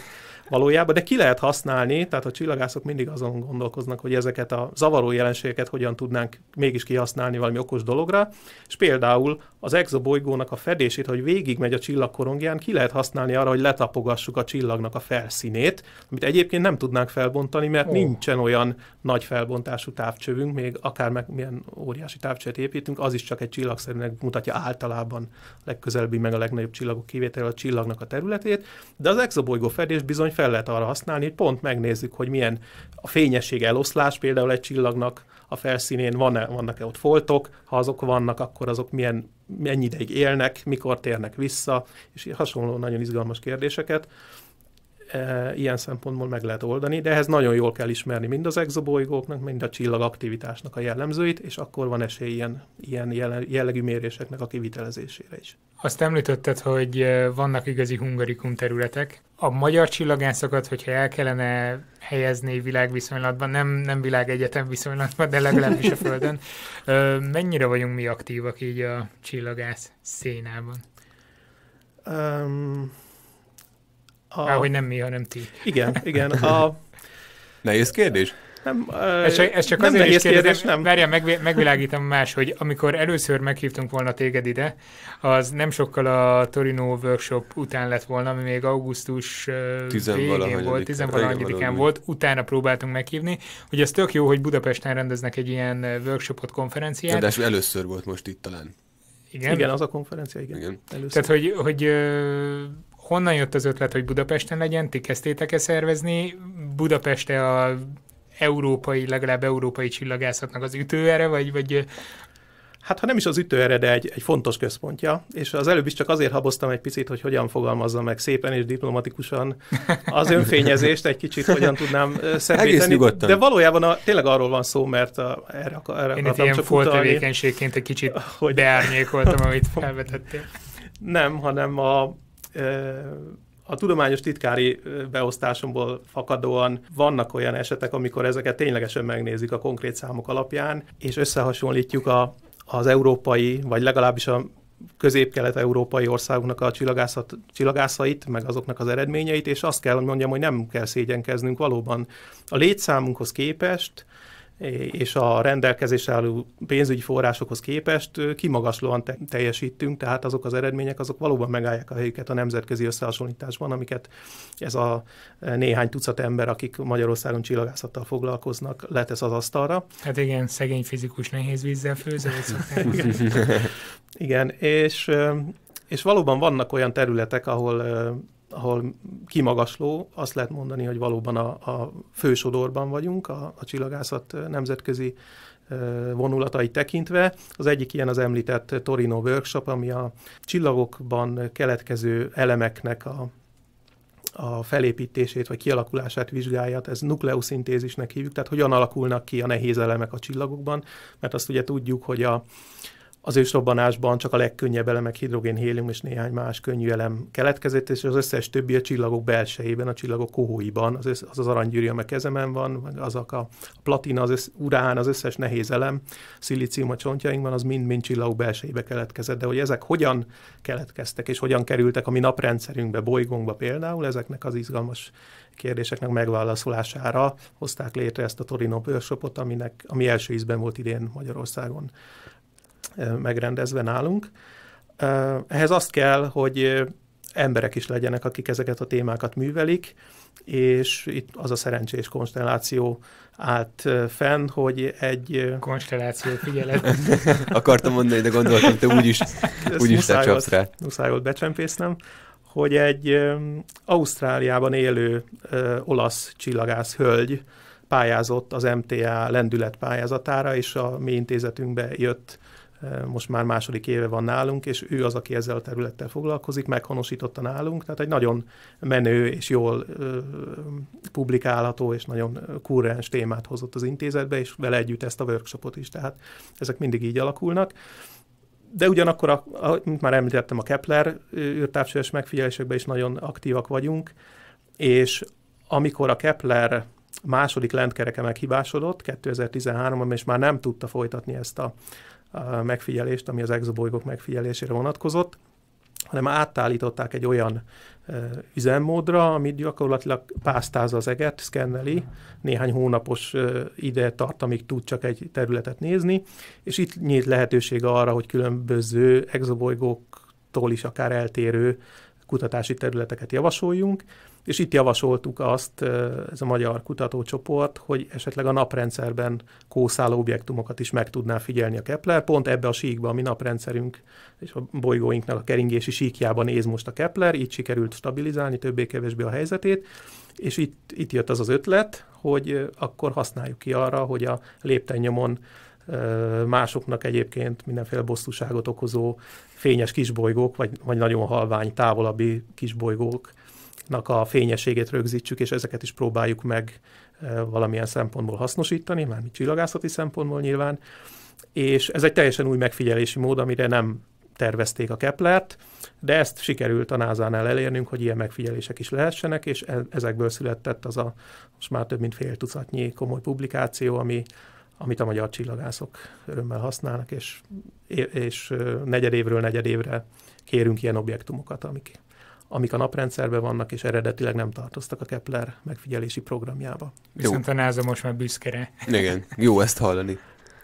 valójában, de ki lehet használni, tehát a csillagászok mindig azon gondolkoznak, hogy ezeket a zavaró jelenségeket hogyan tudnánk mégis kihasználni valami okos dologra, és például az exobolygónak a fedését, hogy végigmegy a csillagkorongján, ki lehet használni arra, hogy letapogassuk a csillagnak a felszínét, amit egyébként nem tudnánk felbontani, mert oh. nincsen olyan nagy felbontású távcsövünk, még akár meg milyen óriási távcsövet építünk, az is csak egy csillagszerűnek mutatja általában a legközelebbi, meg a legnagyobb csillagok kivételével a csillagnak a területét, de az exobolygó fedés bizony fel lehet arra használni, hogy pont megnézzük, hogy milyen a fényesség eloszlás például egy csillagnak a felszínén, van-e, vannak-e ott foltok, ha azok vannak, akkor azok milyen, mennyi ideig élnek, mikor térnek vissza, és hasonló nagyon izgalmas kérdéseket e, ilyen szempontból meg lehet oldani, de ehhez nagyon jól kell ismerni mind az exobolygóknak, mind a csillagaktivitásnak a jellemzőit, és akkor van esély ilyen, ilyen jellegű méréseknek a kivitelezésére is. Azt említetted, hogy e, vannak igazi hungarikum területek. A magyar csillagászokat, hogyha el kellene helyezni világviszonylatban, nem, nem világegyetem viszonylatban, de legalábbis a Földön, mennyire vagyunk mi aktívak így a csillagász szénában? Um, a... Á, hogy nem mi, hanem ti. Igen, igen. A... Nehéz kérdés? Nem, uh, ez csak, ez csak nem azért is kérdés, kérdés nem. Várjál, meg, megvilágítom más, hogy amikor először meghívtunk volna téged ide, az nem sokkal a Torino workshop után lett volna, ami még augusztus végén volt, 10 volt, utána próbáltunk meghívni, hogy ez tök jó, hogy Budapesten rendeznek egy ilyen workshopot, konferenciát. De először volt most itt talán. Igen, igen az a konferencia, igen. igen. Először. Tehát, hogy, hogy Honnan jött az ötlet, hogy Budapesten legyen? Ti kezdtétek-e szervezni? Budapeste a európai, legalább európai csillagászatnak az ütőere, vagy, vagy Hát ha nem is az ütőere, de egy, egy fontos központja, és az előbb is csak azért haboztam egy picit, hogy hogyan fogalmazzam meg szépen és diplomatikusan az önfényezést, egy kicsit hogyan tudnám szervéteni. De valójában a, tényleg arról van szó, mert a, erre, erre Én itt ilyen tevékenységként egy kicsit hogy... beárnyékoltam, amit felvetettél. Nem, hanem a, a tudományos titkári beosztásomból fakadóan vannak olyan esetek, amikor ezeket ténylegesen megnézik a konkrét számok alapján, és összehasonlítjuk a, az európai, vagy legalábbis a közép-kelet-európai országoknak a csillagászat, csillagászait, meg azoknak az eredményeit, és azt kell mondjam, hogy nem kell szégyenkeznünk valóban. A létszámunkhoz képest és a rendelkezés álló pénzügyi forrásokhoz képest kimagaslóan te- teljesítünk, tehát azok az eredmények azok valóban megállják a helyüket a nemzetközi összehasonlításban, amiket ez a e, néhány tucat ember, akik Magyarországon csillagászattal foglalkoznak, letesz az asztalra. Hát igen, szegény fizikus nehéz vízzel főző. igen. igen, és, és valóban vannak olyan területek, ahol ahol kimagasló, azt lehet mondani, hogy valóban a, a fősodorban vagyunk, a, a csillagászat nemzetközi vonulatai tekintve. Az egyik ilyen az említett Torino workshop, ami a csillagokban keletkező elemeknek a, a felépítését vagy kialakulását vizsgálja, hát ez nukleuszintézisnek hívjuk, tehát hogyan alakulnak ki a nehéz elemek a csillagokban, mert azt ugye tudjuk, hogy a, az ősrobbanásban csak a legkönnyebb elemek, hidrogén, hélium és néhány más könnyű elem keletkezett, és az összes többi a csillagok belsejében, a csillagok kohóiban, az, össz, az az aranygyűrű, amely kezemen van, vagy azok a, a platina, az össz, urán, az összes nehéz elem, szilícium a csontjainkban, az mind-mind csillagok belsejébe keletkezett. De hogy ezek hogyan keletkeztek, és hogyan kerültek a mi naprendszerünkbe, bolygónkba például, ezeknek az izgalmas kérdéseknek megválaszolására hozták létre ezt a Torino Workshopot, aminek, ami első ízben volt idén Magyarországon megrendezve nálunk. Ehhez azt kell, hogy emberek is legyenek, akik ezeket a témákat művelik, és itt az a szerencsés konstelláció állt fenn, hogy egy... Konstelláció, figyelet. Akartam mondani, de gondoltam, te úgyis, úgyis te csapsz rá. Muszáj volt becsempésznem, hogy egy Ausztráliában élő ö, olasz csillagász hölgy pályázott az MTA lendület pályázatára, és a mi intézetünkbe jött most már második éve van nálunk, és ő az, aki ezzel a területtel foglalkozik, meghonosította nálunk, tehát egy nagyon menő és jól publikálható és nagyon kurrens témát hozott az intézetbe, és vele együtt ezt a workshopot is, tehát ezek mindig így alakulnak. De ugyanakkor, mint már említettem, a Kepler űrtávcsöves megfigyelésekben is nagyon aktívak vagyunk, és amikor a Kepler második lentkereke meghibásodott 2013-ban, és már nem tudta folytatni ezt a megfigyelést, ami az exobolygók megfigyelésére vonatkozott, hanem átállították egy olyan üzemmódra, amit gyakorlatilag pásztázza az eget, szkenneli, néhány hónapos ide tart, amíg tud csak egy területet nézni, és itt nyílt lehetőség arra, hogy különböző exobolygóktól is akár eltérő kutatási területeket javasoljunk, és itt javasoltuk azt, ez a magyar kutatócsoport, hogy esetleg a naprendszerben kószáló objektumokat is meg tudná figyelni a Kepler, pont ebbe a síkba, mi naprendszerünk és a bolygóinknak a keringési síkjában néz most a Kepler, így sikerült stabilizálni többé-kevésbé a helyzetét, és itt, itt jött az az ötlet, hogy akkor használjuk ki arra, hogy a léptennyomon másoknak egyébként mindenféle bosszúságot okozó fényes kisbolygók, vagy, vagy nagyon halvány, távolabbi kisbolygók nak a fényességét rögzítsük, és ezeket is próbáljuk meg eh, valamilyen szempontból hasznosítani, mármint csillagászati szempontból nyilván, és ez egy teljesen új megfigyelési mód, amire nem tervezték a Keplert, de ezt sikerült a NASA-nál elérnünk, hogy ilyen megfigyelések is lehessenek, és e- ezekből született az a most már több mint fél tucatnyi komoly publikáció, ami, amit a magyar csillagászok örömmel használnak, és, és eh, negyedévről negyedévre kérünk ilyen objektumokat, amik amik a naprendszerben vannak, és eredetileg nem tartoztak a Kepler megfigyelési programjába. Viszont Jó. a NASA most már büszkere. Igen, jó ezt hallani.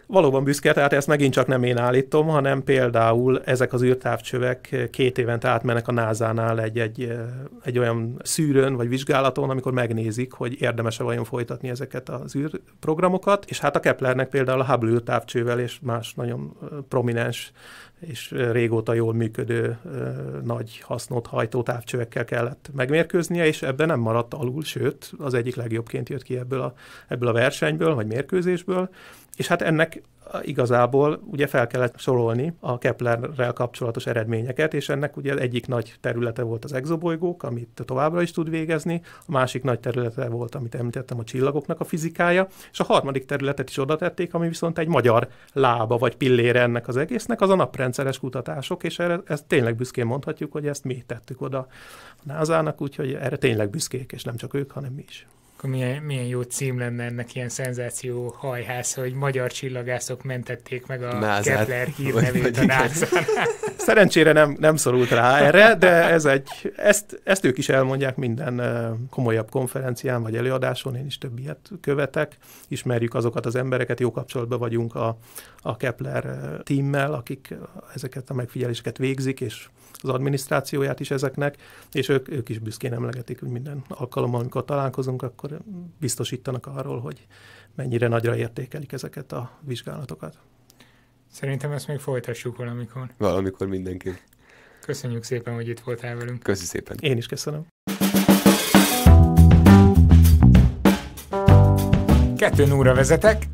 Valóban büszke, tehát ezt megint csak nem én állítom, hanem például ezek az űrtávcsövek két évente átmennek a NASA-nál egy, egy, egy olyan szűrőn vagy vizsgálaton, amikor megnézik, hogy érdemes-e vajon folytatni ezeket az űrprogramokat, és hát a Keplernek például a Hubble űrtávcsővel és más nagyon prominens és régóta jól működő nagy hasznot hajtó távcsövekkel kellett megmérkőznie, és ebben nem maradt alul, sőt, az egyik legjobbként jött ki ebből a, ebből a versenyből, vagy mérkőzésből. És hát ennek igazából ugye fel kellett sorolni a Keplerrel kapcsolatos eredményeket, és ennek ugye egyik nagy területe volt az exobolygók, amit továbbra is tud végezni, a másik nagy területe volt, amit említettem, a csillagoknak a fizikája, és a harmadik területet is oda tették, ami viszont egy magyar lába vagy pillére ennek az egésznek, az a naprendszeres kutatások, és erre, ezt tényleg büszkén mondhatjuk, hogy ezt mi tettük oda a NASA-nak, úgyhogy erre tényleg büszkék, és nem csak ők, hanem mi is. Akkor milyen, milyen jó cím lenne ennek ilyen szenzáció hajház, hogy magyar csillagászok mentették meg a Názát, Kepler hírnevét a nasa Szerencsére nem, nem szorult rá erre, de ez egy, ezt, ezt ők is elmondják minden komolyabb konferencián vagy előadáson, én is több ilyet követek. Ismerjük azokat az embereket, jó kapcsolatban vagyunk a, a Kepler tímmel, akik ezeket a megfigyeléseket végzik, és az adminisztrációját is ezeknek, és ők, ők is büszkén emlegetik, hogy minden alkalommal, amikor találkozunk, akkor biztosítanak arról, hogy mennyire nagyra értékelik ezeket a vizsgálatokat. Szerintem ezt még folytassuk valamikor. Valamikor mindenki. Köszönjük szépen, hogy itt voltál velünk. Köszönjük szépen. Én is köszönöm. 2 óra vezetek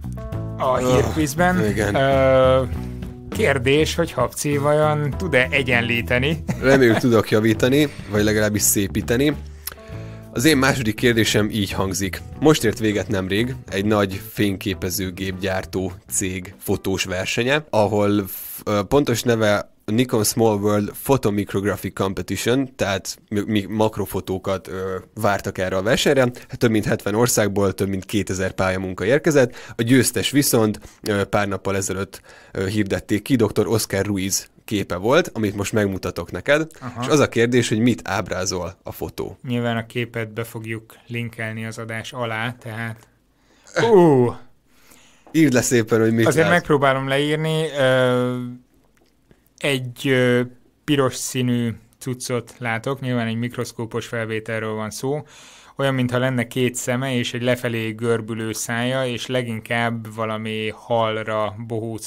a hírkvízben. Oh, igen. Uh, Kérdés, hogy Habci vajon tud-e egyenlíteni? Remélem tudok javítani, vagy legalábbis szépíteni. Az én második kérdésem így hangzik. Most ért véget nemrég egy nagy fényképezőgépgyártó cég fotós versenye, ahol pontos neve a Nikon Small World Photomicrographic Competition, tehát mi makrofotókat ö, vártak erre a versenyre, hát több mint 70 országból több mint 2000 pályamunka érkezett, a győztes viszont ö, pár nappal ezelőtt ö, hirdették ki, dr. Oscar Ruiz képe volt, amit most megmutatok neked, Aha. és az a kérdés, hogy mit ábrázol a fotó. Nyilván a képet be fogjuk linkelni az adás alá, tehát... ú. Írd le szépen, hogy mit Azért lát. megpróbálom leírni. Ö egy ö, piros színű cuccot látok, nyilván egy mikroszkópos felvételről van szó, olyan, mintha lenne két szeme és egy lefelé görbülő szája, és leginkább valami halra,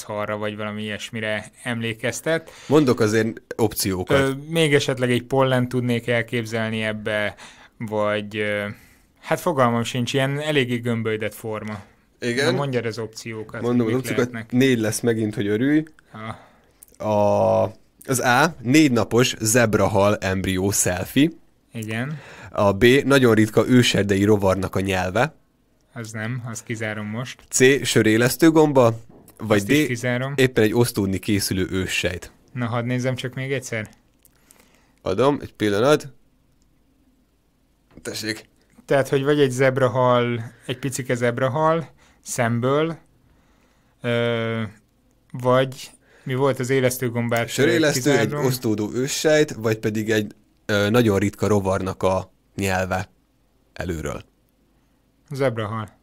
halra, vagy valami ilyesmire emlékeztet. Mondok azért opciókat. Ö, még esetleg egy pollen tudnék elképzelni ebbe, vagy ö, hát fogalmam sincs, ilyen eléggé gömbölydett forma. Igen. Na mondja az opciókat. Mondom az opciókat, négy lesz megint, hogy örülj. Ha. A, az A, négy napos zebrahal embrió selfie. Igen. A B, nagyon ritka őserdei rovarnak a nyelve. Az nem, az kizárom most. C, sörélesztő gomba, vagy Azt D, kizárom. éppen egy osztódni készülő őssejt. Na, hadd nézzem csak még egyszer. Adom, egy pillanat. Tessék. Tehát, hogy vagy egy zebrahal, egy picike zebrahal, szemből, ö, vagy mi volt az élesztőgombár? Sörélesztő, egy osztódó őssejt, vagy pedig egy ö, nagyon ritka rovarnak a nyelve előről. Zebrahal.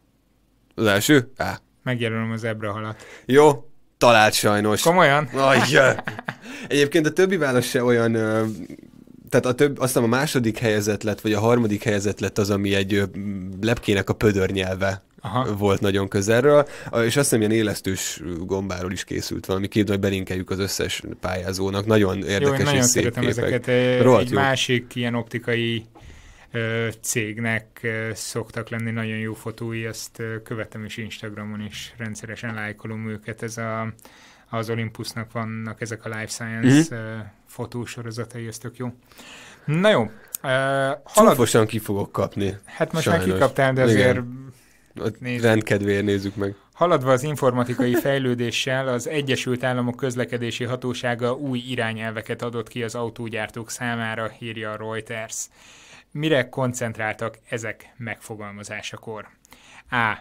Az első? Á. Megjelölöm az zebrahalat. Jó, talált sajnos. Komolyan? Ajja. Egyébként a többi válasz se olyan ö, tehát a több, azt hiszem a második helyezet lett, vagy a harmadik helyezet lett az, ami egy ö, lepkének a pödörnyelve Aha. volt nagyon közelről, és azt hiszem ilyen élesztős gombáról is készült valami kép, majd belinkeljük az összes pályázónak. Nagyon érdekes jó, én nagyon szép képek. ezeket. egy jó. másik ilyen optikai cégnek szoktak lenni nagyon jó fotói, ezt követem is Instagramon is, rendszeresen lájkolom őket. Ez a, az Olympusnak vannak ezek a Life Science mm-hmm. fotósorozatai, ez tök jó. Na jó. Uh, halad... ki fogok kapni. Hát most Sajnos. már kikaptál, de azért Igen nézzük. Rendkedvéért nézzük meg. Haladva az informatikai fejlődéssel, az Egyesült Államok közlekedési hatósága új irányelveket adott ki az autógyártók számára, írja a Reuters. Mire koncentráltak ezek megfogalmazásakor? A.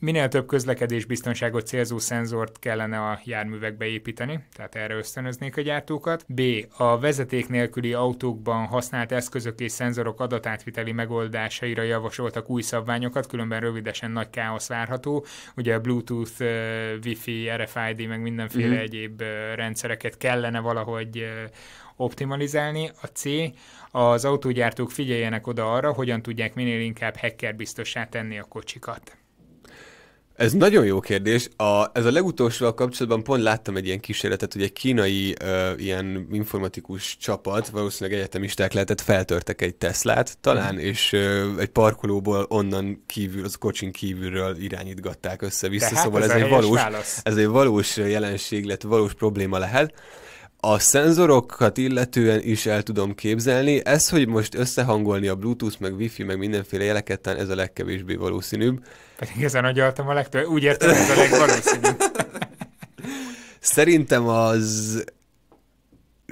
Minél több közlekedésbiztonságot célzó szenzort kellene a járművekbe építeni, tehát erre ösztönöznék a gyártókat. B. A vezeték nélküli autókban használt eszközök és szenzorok adatátviteli megoldásaira javasoltak új szabványokat, különben rövidesen nagy káosz várható. Ugye a Bluetooth, Wi-Fi, RFID, meg mindenféle mm. egyéb rendszereket kellene valahogy optimalizálni. A C, az autógyártók figyeljenek oda arra, hogyan tudják minél inkább hacker biztossá tenni a kocsikat. Ez nagyon jó kérdés. A, ez a legutolsóval kapcsolatban pont láttam egy ilyen kísérletet, hogy egy kínai uh, ilyen informatikus csapat, valószínűleg egyetemisták lehetett, feltörtek egy Teslát talán, mm. és uh, egy parkolóból onnan kívül, az kocsin kívülről irányítgatták össze-vissza, Tehát szóval ez, ez egy, valós, ez egy valós jelenség, lett, valós probléma lehet. A szenzorokat illetően is el tudom képzelni. Ez, hogy most összehangolni a Bluetooth, meg Wi-Fi, meg mindenféle jeleket, ez a legkevésbé valószínűbb. Pedig ezen agyaltam a legtöbb. Úgy értem, ez a legvalószínűbb. Szerintem az...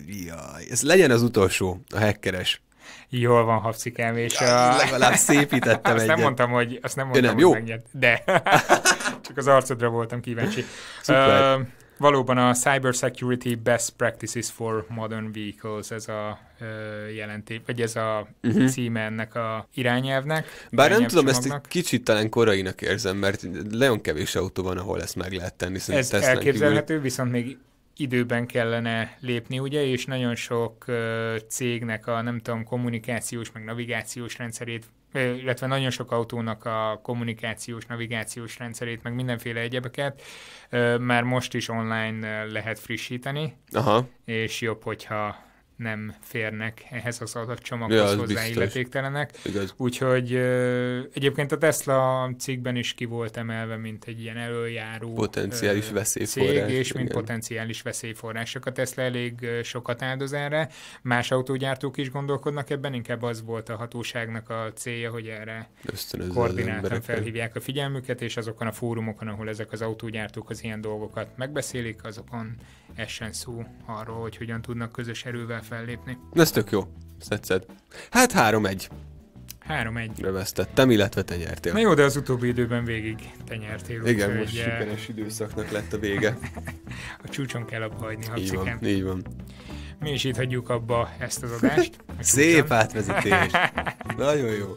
Jaj, ez legyen az utolsó, a hackeres. Jól van, hapszikám, és ja, a... Legalább szépítettem azt egyet. nem mondtam, hogy, azt nem mondtam, nem, hogy jó? Megnyed, de csak az arcodra voltam kíváncsi. Szuper. Uh, Valóban a Cybersecurity Best Practices for Modern Vehicles ez a ö, jelenté, vagy ez a uh-huh. címe ennek a irányelvnek. Bár nem tudom, ezt egy kicsit talán korainak érzem, mert nagyon kevés autó van, ahol ezt meg lehet tenni. ez elképzelhető, kívül. viszont még időben kellene lépni, ugye, és nagyon sok cégnek a, nem tudom, kommunikációs, meg navigációs rendszerét illetve nagyon sok autónak a kommunikációs, navigációs rendszerét, meg mindenféle egyebeket már most is online lehet frissíteni, Aha. és jobb, hogyha nem férnek ehhez az adatcsomaghoz ja, hozzá illetéktelenek. Igaz. Úgyhogy ö, egyébként a Tesla cikkben is ki volt emelve, mint egy ilyen előjáró potenciális veszélyforrás. Cég, és igen. mint potenciális veszélyforrások. A Tesla elég sokat áldoz erre, más autógyártók is gondolkodnak ebben, inkább az volt a hatóságnak a célja, hogy erre Ösztönöző koordináltan felhívják a figyelmüket, és azokon a fórumokon, ahol ezek az autógyártók az ilyen dolgokat megbeszélik, azokon essen szó arról, hogy hogyan tudnak közös erővel fellépni. Ez tök jó. Szedszed. Hát 3-1. 3-1. Rövesztettem, illetve te nyertél. Na jó, de az utóbbi időben végig te nyertél. Igen, úgy, most hogy, sikeres időszaknak lett a vége. a csúcson kell abba hagyni, ha így van, így van. Mi is itt hagyjuk abba ezt az adást. Szép átvezetés. Nagyon jó.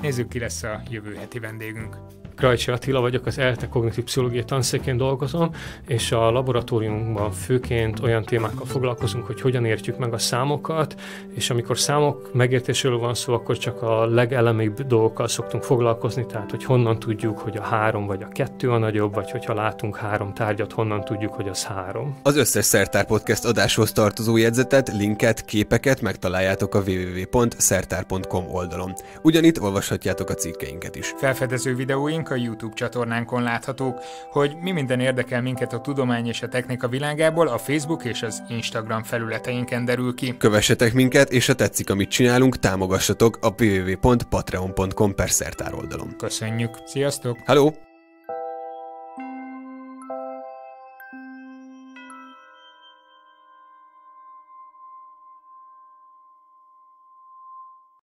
Nézzük, ki lesz a jövő heti vendégünk. Krajcsi Attila vagyok, az ELTE kognitív pszichológiai tanszékén dolgozom, és a laboratóriumban főként olyan témákkal foglalkozunk, hogy hogyan értjük meg a számokat, és amikor számok megértéséről van szó, akkor csak a legelemibb dolgokkal szoktunk foglalkozni, tehát hogy honnan tudjuk, hogy a három vagy a kettő a nagyobb, vagy hogyha látunk három tárgyat, honnan tudjuk, hogy az három. Az összes Szertár Podcast adáshoz tartozó jegyzetet, linket, képeket megtaláljátok a www.szertár.com oldalon. Ugyanitt olvashatjátok a cikkeinket is. Felfedező videóink leszünk a YouTube csatornánkon láthatók, hogy mi minden érdekel minket a tudomány és a technika világából a Facebook és az Instagram felületeinken derül ki. Kövessetek minket, és ha tetszik, amit csinálunk, támogassatok a www.patreon.com per szertár oldalon. Köszönjük. Sziasztok! Hello!